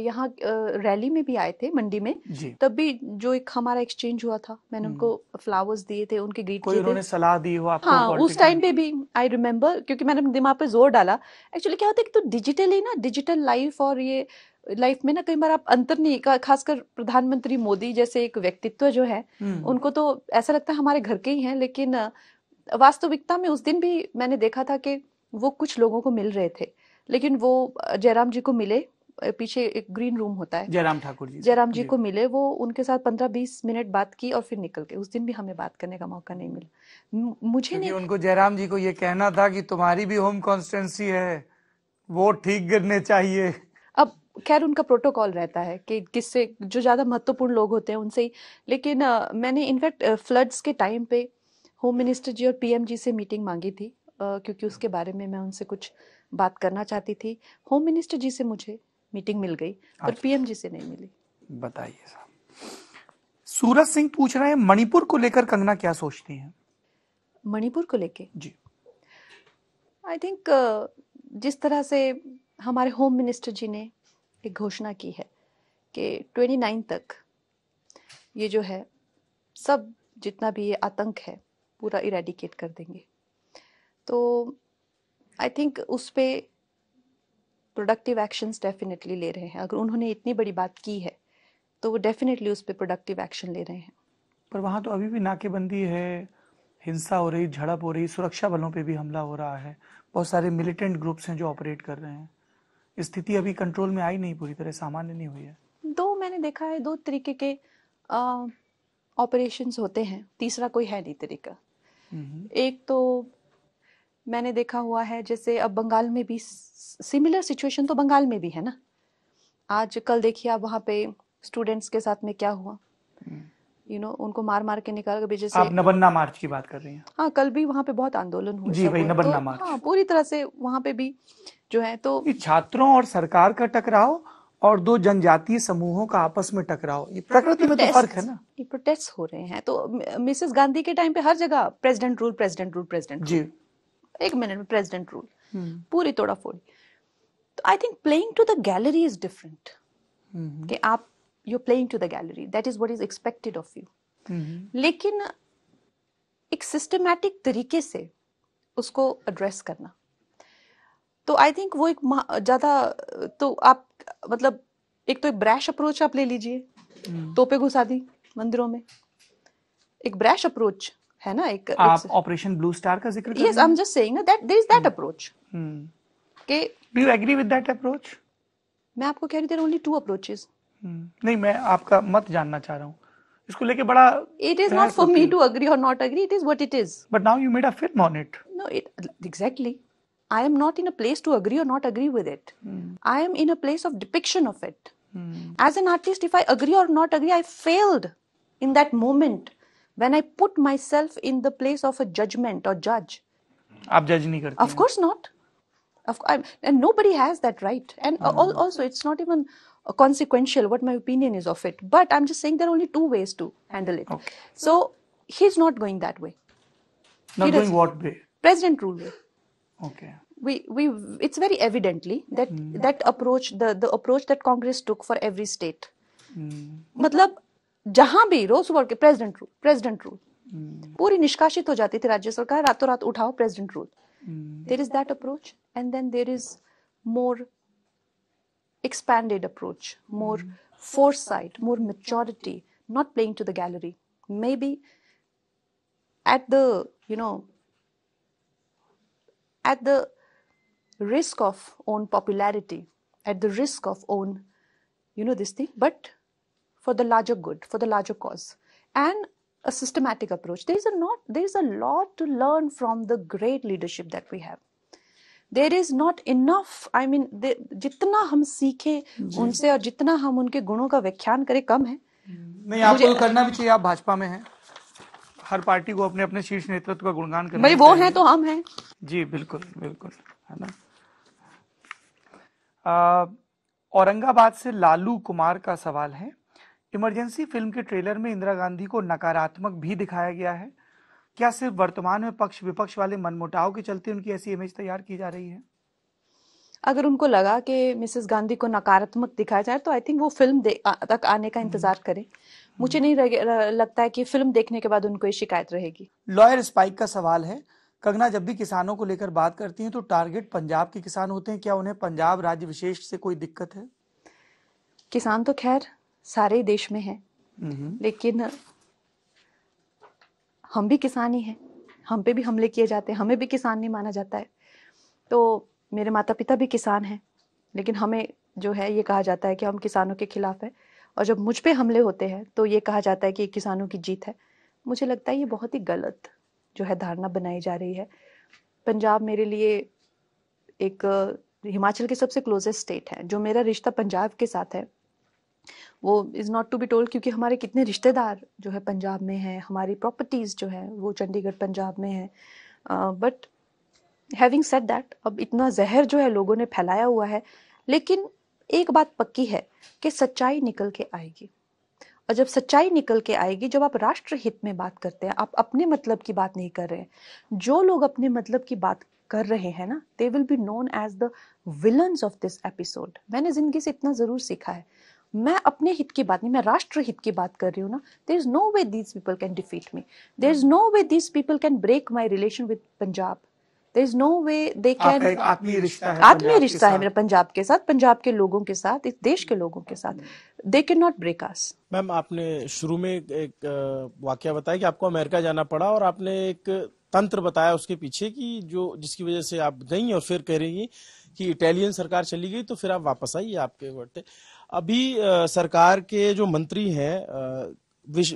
यहाँ रैली में भी आए थे मंडी में तब भी जो एक हमारा एक्सचेंज हुआ था मैंने हम्म। उनको फ्लावर्स दिए थे उनके ग्रीट कोई उन्होंने सलाह दी हो आपको हाँ उस टाइम पे भी आई रिमेम्बर क्योंकि मैंने दिमाग पे जोर डाला एक्चुअली क्या होता है कि तो ही ना डिजिटल लाइफ और ये लाइफ में ना कई बार आप अंतर नहीं खासकर प्रधानमंत्री मोदी जैसे एक व्यक्तित्व जो है हम्म। उनको तो ऐसा लगता है हमारे घर के ही हैं लेकिन वास्तविकता में उस दिन भी मैंने देखा था कि वो कुछ लोगों को मिल रहे थे लेकिन वो जयराम जी को मिले पीछे एक ग्रीन रूम होता है जयराम ठाकुर जी जयराम जी, को मिले वो उनके साथ पंद्रह बीस मिनट बात की और फिर निकल गए उस दिन भी हमें बात करने का मौका नहीं मिला मुझे नहीं उनको जयराम जी को ये कहना था कि तुम्हारी भी होम कॉन्स्टेंसी है वो ठीक करने चाहिए अब खैर उनका प्रोटोकॉल रहता है कि किससे जो ज़्यादा महत्वपूर्ण लोग होते हैं उनसे ही लेकिन मैंने इनफैक्ट फ्लड्स के टाइम पे होम मिनिस्टर जी और पीएम जी से मीटिंग मांगी थी क्योंकि उसके बारे में मैं उनसे कुछ बात करना चाहती थी होम मिनिस्टर जी से मुझे मीटिंग मिल गई पर पीएम अच्छा। जी से नहीं मिली बताइए सूरज सिंह पूछ रहे हैं मणिपुर को लेकर कंगना क्या सोचती हैं मणिपुर को लेके जी आई थिंक uh, जिस तरह से हमारे होम मिनिस्टर जी ने एक घोषणा की है कि 29 तक ये जो है सब जितना भी ये आतंक है पूरा इरेडिकेट कर देंगे तो आई थिंक उस पर प्रोडक्टिव एक्शंस डेफिनेटली ले रहे हैं अगर उन्होंने इतनी बड़ी बात की है तो वो डेफिनेटली उस पर प्रोडक्टिव एक्शन ले रहे हैं पर वहाँ तो अभी भी नाकेबंदी है हिंसा हो रही झड़प हो रही सुरक्षा बलों पे भी हमला हो रहा है बहुत सारे मिलिटेंट ग्रुप्स हैं जो ऑपरेट कर रहे हैं स्थिति अभी कंट्रोल में आई नहीं पूरी तरह सामान्य नहीं हुई है दो मैंने देखा है दो तरीके के ऑपरेशंस होते हैं तीसरा कोई है नहीं तरीका नहीं। हम्म। एक तो मैंने देखा हुआ है जैसे अब बंगाल में भी सिमिलर सिचुएशन तो बंगाल में भी है ना आज कल देखिए आप वहाँ पे स्टूडेंट्स के साथ में क्या हुआ you hmm. you know know, उनको मार मार के निकाल के जैसे आप नबन्ना मार्च की बात कर रही हैं हाँ कल भी वहाँ पे बहुत आंदोलन हुआ जी भाई नबन्ना तो, मार्च हाँ, पूरी तरह से वहाँ पे भी जो है तो छात्रों और सरकार का टकराव और दो जनजातीय समूहों का आपस में टकराव ये प्रकृति में तो फर्क है ना ये प्रोटेस्ट हो रहे हैं तो मिसेस गांधी के टाइम पे हर जगह president rule president rule president ji एक मिनट में प्रेसिडेंट रूल hmm. पूरी तोड़ा फोड़ी तो I think playing to the gallery is different कि आप you playing to the gallery that is what is expected of you लेकिन एक सिस्टमैटिक तरीके से उसको एड्रेस करना तो आई थिंक वो एक ज़्यादा तो आप मतलब एक तो एक ब्रैश अप्रोच आप ले लीजिए hmm. तोपे घुसा दी मंदिरों में एक ब्रैश अप्रोच है ना एक आप ऑपरेशन ब्लू स्टार का जिक्र yes I am just saying that there is that approach के do you agree with that approach मैं आपको कह रही देयर ओनली टू अप्रोचेस नहीं मैं आपका मत जानना चाह रहा हूं इसको लेके बड़ा it is not for me to agree और not agree it is what it is but now you made a film on it no it exactly I am not in a place to agree or not agree with it. Mm. I am in a place of depiction of it. Mm. As an artist, if I agree or not agree, I failed in that moment. when I put myself in the place of a judgment or judge. आप जज नहीं करते Of course not. Of, i and nobody has that right. And also, it's not even consequential what my opinion is of it. But I'm just saying there are only two ways to handle it. Okay. So he's not going that way. Not going what way? President rule way. Okay. We, we it's very evidently that hmm. that approach the, the approach that Congress took for every state. मतलब hmm. जहां भी रोज सुबह president rule president rule पूरी निष्कासित हो जाती थी राज्य सरकार रातों रात उठाओ president rule there is that approach and then there is more expanded approach more foresight more maturity not playing to the gallery maybe at the you know at the risk of own popularity at the risk of own you know this thing but for the larger good, for the larger cause, and a systematic approach. There is a not there is a lot to learn from the great leadership that we have. There is not enough. I mean, जितना हम सीखे उनसे और जितना हम उनके गुणों का व्याख्यान करें कम है नहीं आपको करना भी चाहिए आप भाजपा में हैं हर पार्टी को अपने अपने शीर्ष नेतृत्व का गुणगान करना भाई वो हैं तो हम हैं जी बिल्कुल बिल्कुल है ना औरंगाबाद से लालू कुमार का सवाल है इमरजेंसी फिल्म के ट्रेलर में इंदिरा गांधी को नकारात्मक भी दिखाया गया है क्या सिर्फ वर्तमान में पक्ष विपक्ष वाले मनमुटाव के चलते उनकी ऐसी इमेज तैयार की जा रही है अगर उनको लगा कि मिसेस गांधी को नकारात्मक दिखाया जाए तो आई थिंक वो फिल्म तक आने का हम्म। इंतजार करें हम्म। मुझे नहीं लगता है कि फिल्म देखने के बाद उनको ये शिकायत रहेगी लॉयर स्पाइक का सवाल है कंगना जब भी किसानों को लेकर बात करती हैं तो टारगेट पंजाब के किसान होते हैं क्या उन्हें पंजाब राज्य विशेष से कोई दिक्कत है किसान तो खैर सारे देश में है हम्म। लेकिन हम भी किसान ही हैं हम पे भी हमले किए जाते हैं हमें भी किसान नहीं माना जाता है तो मेरे माता पिता भी किसान हैं लेकिन हमें जो है ये कहा जाता है कि हम किसानों के खिलाफ है और जब मुझ पे हमले होते हैं तो ये कहा जाता है कि किसानों की जीत है मुझे लगता है ये बहुत ही गलत जो है धारणा बनाई जा रही है पंजाब मेरे लिए एक हिमाचल के सबसे क्लोजेस्ट स्टेट है जो मेरा रिश्ता पंजाब के साथ है वो is not to be told क्योंकि हमारे कितने रिश्तेदार जो है पंजाब में हैं हमारी प्रॉपर्टीज़ जो है वो चंडीगढ़ पंजाब में है बट हैविंग सेट दैट अब इतना जहर जो है लोगों ने फैलाया हुआ है लेकिन एक बात पक्की है कि सच्चाई निकल के आएगी और जब सच्चाई निकल के आएगी जब आप राष्ट्रहित में बात करते हैं आप अपने मतलब की बात नहीं कर रहे हैं जो लोग अपने मतलब की बात कर रहे हैं ना they will be known as the villains of this episode मैंने ज़िंदगी से इतना ज़रूर सीखा है मैं अपने हित की बात नहीं मैं राष्ट्र हित की बात कर रही हूँ ना there is no way these people can defeat me there is no way these people can break my relation with Punjab there is no way they can आत्मीय रिश्ता है मेरा पंजाब के साथ पंजाब के लोगों के साथ इस देश के लोगों के साथ they can not break us ma'am आपने शुरू में एक वाक्य बताया कि आपको अमेरिका जाना पड़ा और आपने एक तंत्र बताया उसके पीछे कि जो जिसकी वजह से आप गई और फिर कह रही कि इटालियन सरकार चली गई तो फिर आप वापस आई आपके वर्ड अभी सरकार के जो मंत्री हैं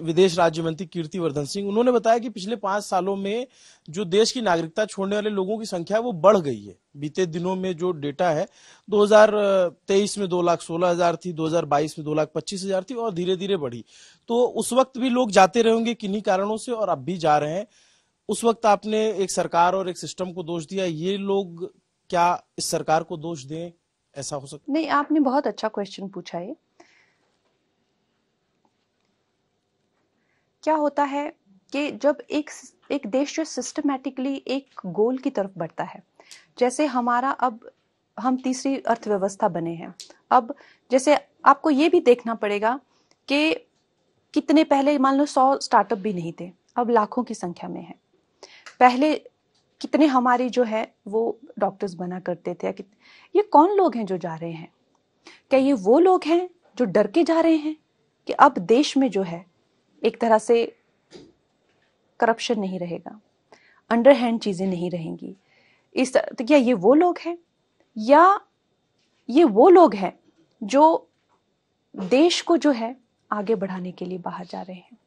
विदेश राज्य मंत्री कीर्तिवर्धन सिंह उन्होंने बताया कि पिछले पांच सालों में जो देश की नागरिकता छोड़ने वाले लोगों की संख्या है वो बढ़ गई है बीते दिनों में जो डेटा है 2023 में दो लाख सोलह हजार थी 2022 में दो लाख पच्चीस हजार थी और धीरे धीरे बढ़ी तो उस वक्त भी लोग जाते रहेंगे किन्हीं कारणों से और अब भी जा रहे हैं उस वक्त आपने एक सरकार और एक सिस्टम को दोष दिया ये लोग क्या इस सरकार को दोष दें ऐसा हो सकता नहीं आपने बहुत अच्छा क्वेश्चन पूछा है क्या होता है कि जब एक एक देश जो सिस्टमेटिकली एक गोल की तरफ बढ़ता है जैसे हमारा अब हम तीसरी अर्थव्यवस्था बने हैं अब जैसे आपको ये भी देखना पड़ेगा कि कितने पहले मान लो सौ स्टार्टअप भी नहीं थे अब लाखों की संख्या में है पहले कितने हमारे जो है वो डॉक्टर्स बना करते थे ये कौन लोग हैं जो जा रहे हैं क्या ये वो लोग हैं जो डर के जा रहे हैं कि अब देश में जो है एक तरह से करप्शन नहीं रहेगा अंडर हैंड चीज़ें नहीं रहेंगी इस तो क्या ये वो लोग हैं या ये वो लोग हैं जो देश को जो है आगे बढ़ाने के लिए बाहर जा रहे हैं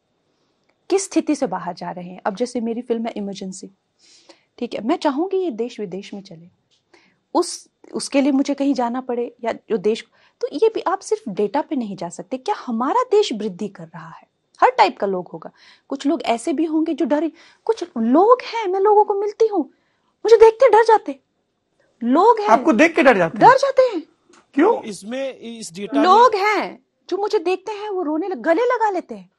किस स्थिति से बाहर जा रहे हैं अब जैसे मेरी फिल्म है इमरजेंसी ठीक है मैं चाहूंगी ये देश विदेश में चले उस उसके लिए मुझे कहीं जाना पड़े या जो देश तो ये भी आप सिर्फ डेटा पे नहीं जा सकते क्या हमारा देश वृद्धि कर रहा है हर टाइप का लोग होगा कुछ लोग ऐसे भी होंगे जो डरे कुछ लोग हैं मैं लोगों को मिलती हूँ मुझे देखते डर जाते लोग हैं आपको देख के डर जाते डर जाते हैं क्यों तो इसमें इस डेटा लोग हैं जो मुझे देखते हैं वो रोने लग, गले लगा लेते हैं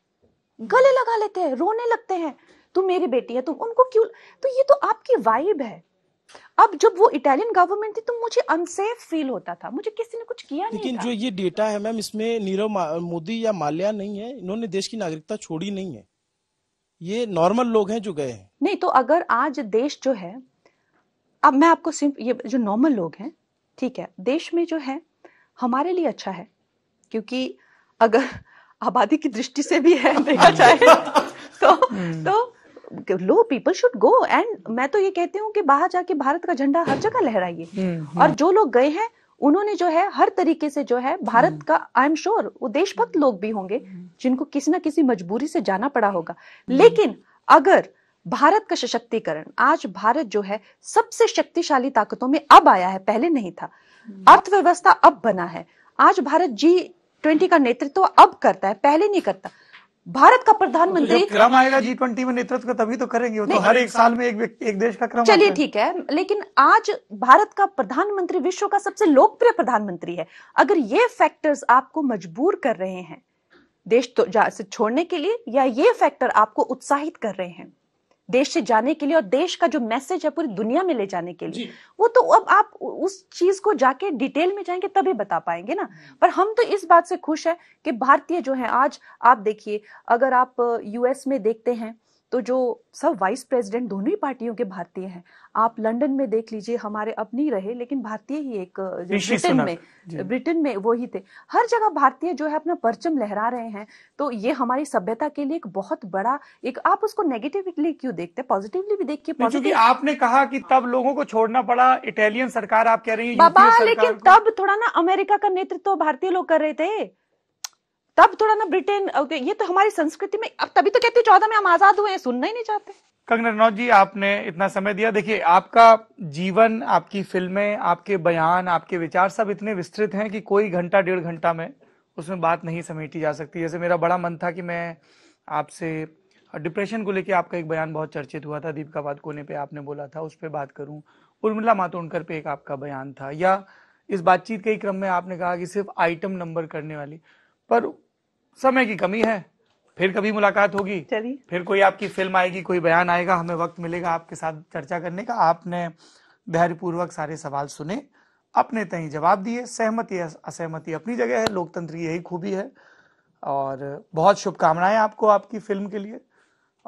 गले लगा लेते हैं रोने लगते हैं तुम मेरी बेटी है तुम उनको क्यों तो ये तो आपकी वाइब है अब जब वो इटालियन गवर्नमेंट थी तो मुझे अनसेफ फील होता था मुझे किसी ने कुछ किया लेकिन जो ये डेटा है मैम इसमें नीरव मोदी या माल्या नहीं है इन्होंने देश की नागरिकता छोड़ी नहीं है ये नॉर्मल लोग हैं जो गए हैं नहीं तो अगर आज देश जो है अब मैं आपको सिर्फ ये जो नॉर्मल लोग हैं ठीक है देश में जो है हमारे लिए अच्छा है क्योंकि अगर आबादी की दृष्टि से भी है देखा हाँ जाए तो हम्म। तो लो पीपल शुड गो एंड मैं तो ये कहती हूँ कि बाहर जाके भारत का झंडा हर जगह लहराइए हम्म, हम्म। और जो लोग गए हैं उन्होंने जो है हर तरीके से जो है भारत हम्म। का आई एम श्योर वो देशभक्त लोग भी होंगे जिनको किसी ना किसी मजबूरी से जाना पड़ा होगा लेकिन अगर भारत का सशक्तिकरण आज भारत जो है सबसे शक्तिशाली ताकतों में अब आया है पहले नहीं था अर्थव्यवस्था अब बना है आज भारत जी ट्वेंटी का नेतृत्व अब करता है पहले नहीं करता भारत का प्रधानमंत्री तो क्रम आएगा जी ट्वेंटी में नेतृत्व तभी तो करेंगे वो तो हर एक साल में एक एक देश का क्रम चलिए ठीक है लेकिन आज भारत का प्रधानमंत्री विश्व का सबसे लोकप्रिय प्रधानमंत्री है अगर ये फैक्टर्स आपको मजबूर कर रहे हैं देश तो छोड़ने के लिए या ये फैक्टर आपको उत्साहित कर रहे हैं देश से जाने के लिए और देश का जो मैसेज है पूरी दुनिया में ले जाने के लिए वो तो अब आप उस चीज को जाके डिटेल में जाएंगे तभी बता पाएंगे ना हम्म। पर हम तो इस बात से खुश है कि भारतीय जो है आज आप देखिए अगर आप यूएस में देखते हैं तो जो सब वाइस प्रेसिडेंट दोनों ही पार्टियों के भारतीय हैं आप लंदन में देख लीजिए हमारे अपनी रहे लेकिन भारतीय ही एक ब्रिटेन में ब्रिटेन में वो ही थे हर जगह भारतीय जो है अपना परचम लहरा रहे हैं तो ये हमारी सभ्यता के लिए एक बहुत बड़ा एक आप उसको नेगेटिवली क्यों देखते हैं पॉजिटिवली भी देखिए क्योंकि आपने कहा कि तब लोगों को छोड़ना पड़ा इटालियन सरकार आप कह रही है बाबा लेकिन तब थोड़ा ना अमेरिका का नेतृत्व भारतीय लोग कर रहे थे तब थोड़ा ना ब्रिटेन ये तो हमारी संस्कृति में अब तभी तो कहते हैं चौदह में हम आजाद हुए सुनना ही नहीं चाहते कंगना रनौत जी आपने इतना समय दिया देखिए आपका जीवन आपकी फिल्में आपके बयान आपके विचार सब इतने विस्तृत हैं कि कोई घंटा डेढ़ घंटा में उसमें बात नहीं समेटी जा सकती जैसे मेरा बड़ा मन था कि मैं आपसे डिप्रेशन को लेकर आपका एक बयान बहुत चर्चित हुआ था दीपिका बात कोने पर आपने बोला था उस पर बात करूँ उर्मिला मातोंडकर पे एक आपका बयान था या इस बातचीत के क्रम में आपने कहा कि सिर्फ आइटम नंबर करने वाली पर समय की कमी है फिर कभी मुलाकात होगी चलिए फिर कोई आपकी फिल्म आएगी कोई बयान आएगा हमें वक्त मिलेगा आपके साथ चर्चा करने का आपने धैर्यपूर्वक सारे सवाल सुने अपने तय जवाब दिए सहमति असहमति अपनी जगह है लोकतंत्र की यही खूबी है और बहुत शुभकामनाएं आपको आपकी फिल्म के लिए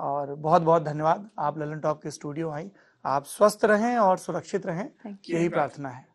और बहुत बहुत धन्यवाद आप ललन टॉप के स्टूडियो आई आप स्वस्थ रहें और सुरक्षित रहें यही प्रार्थना है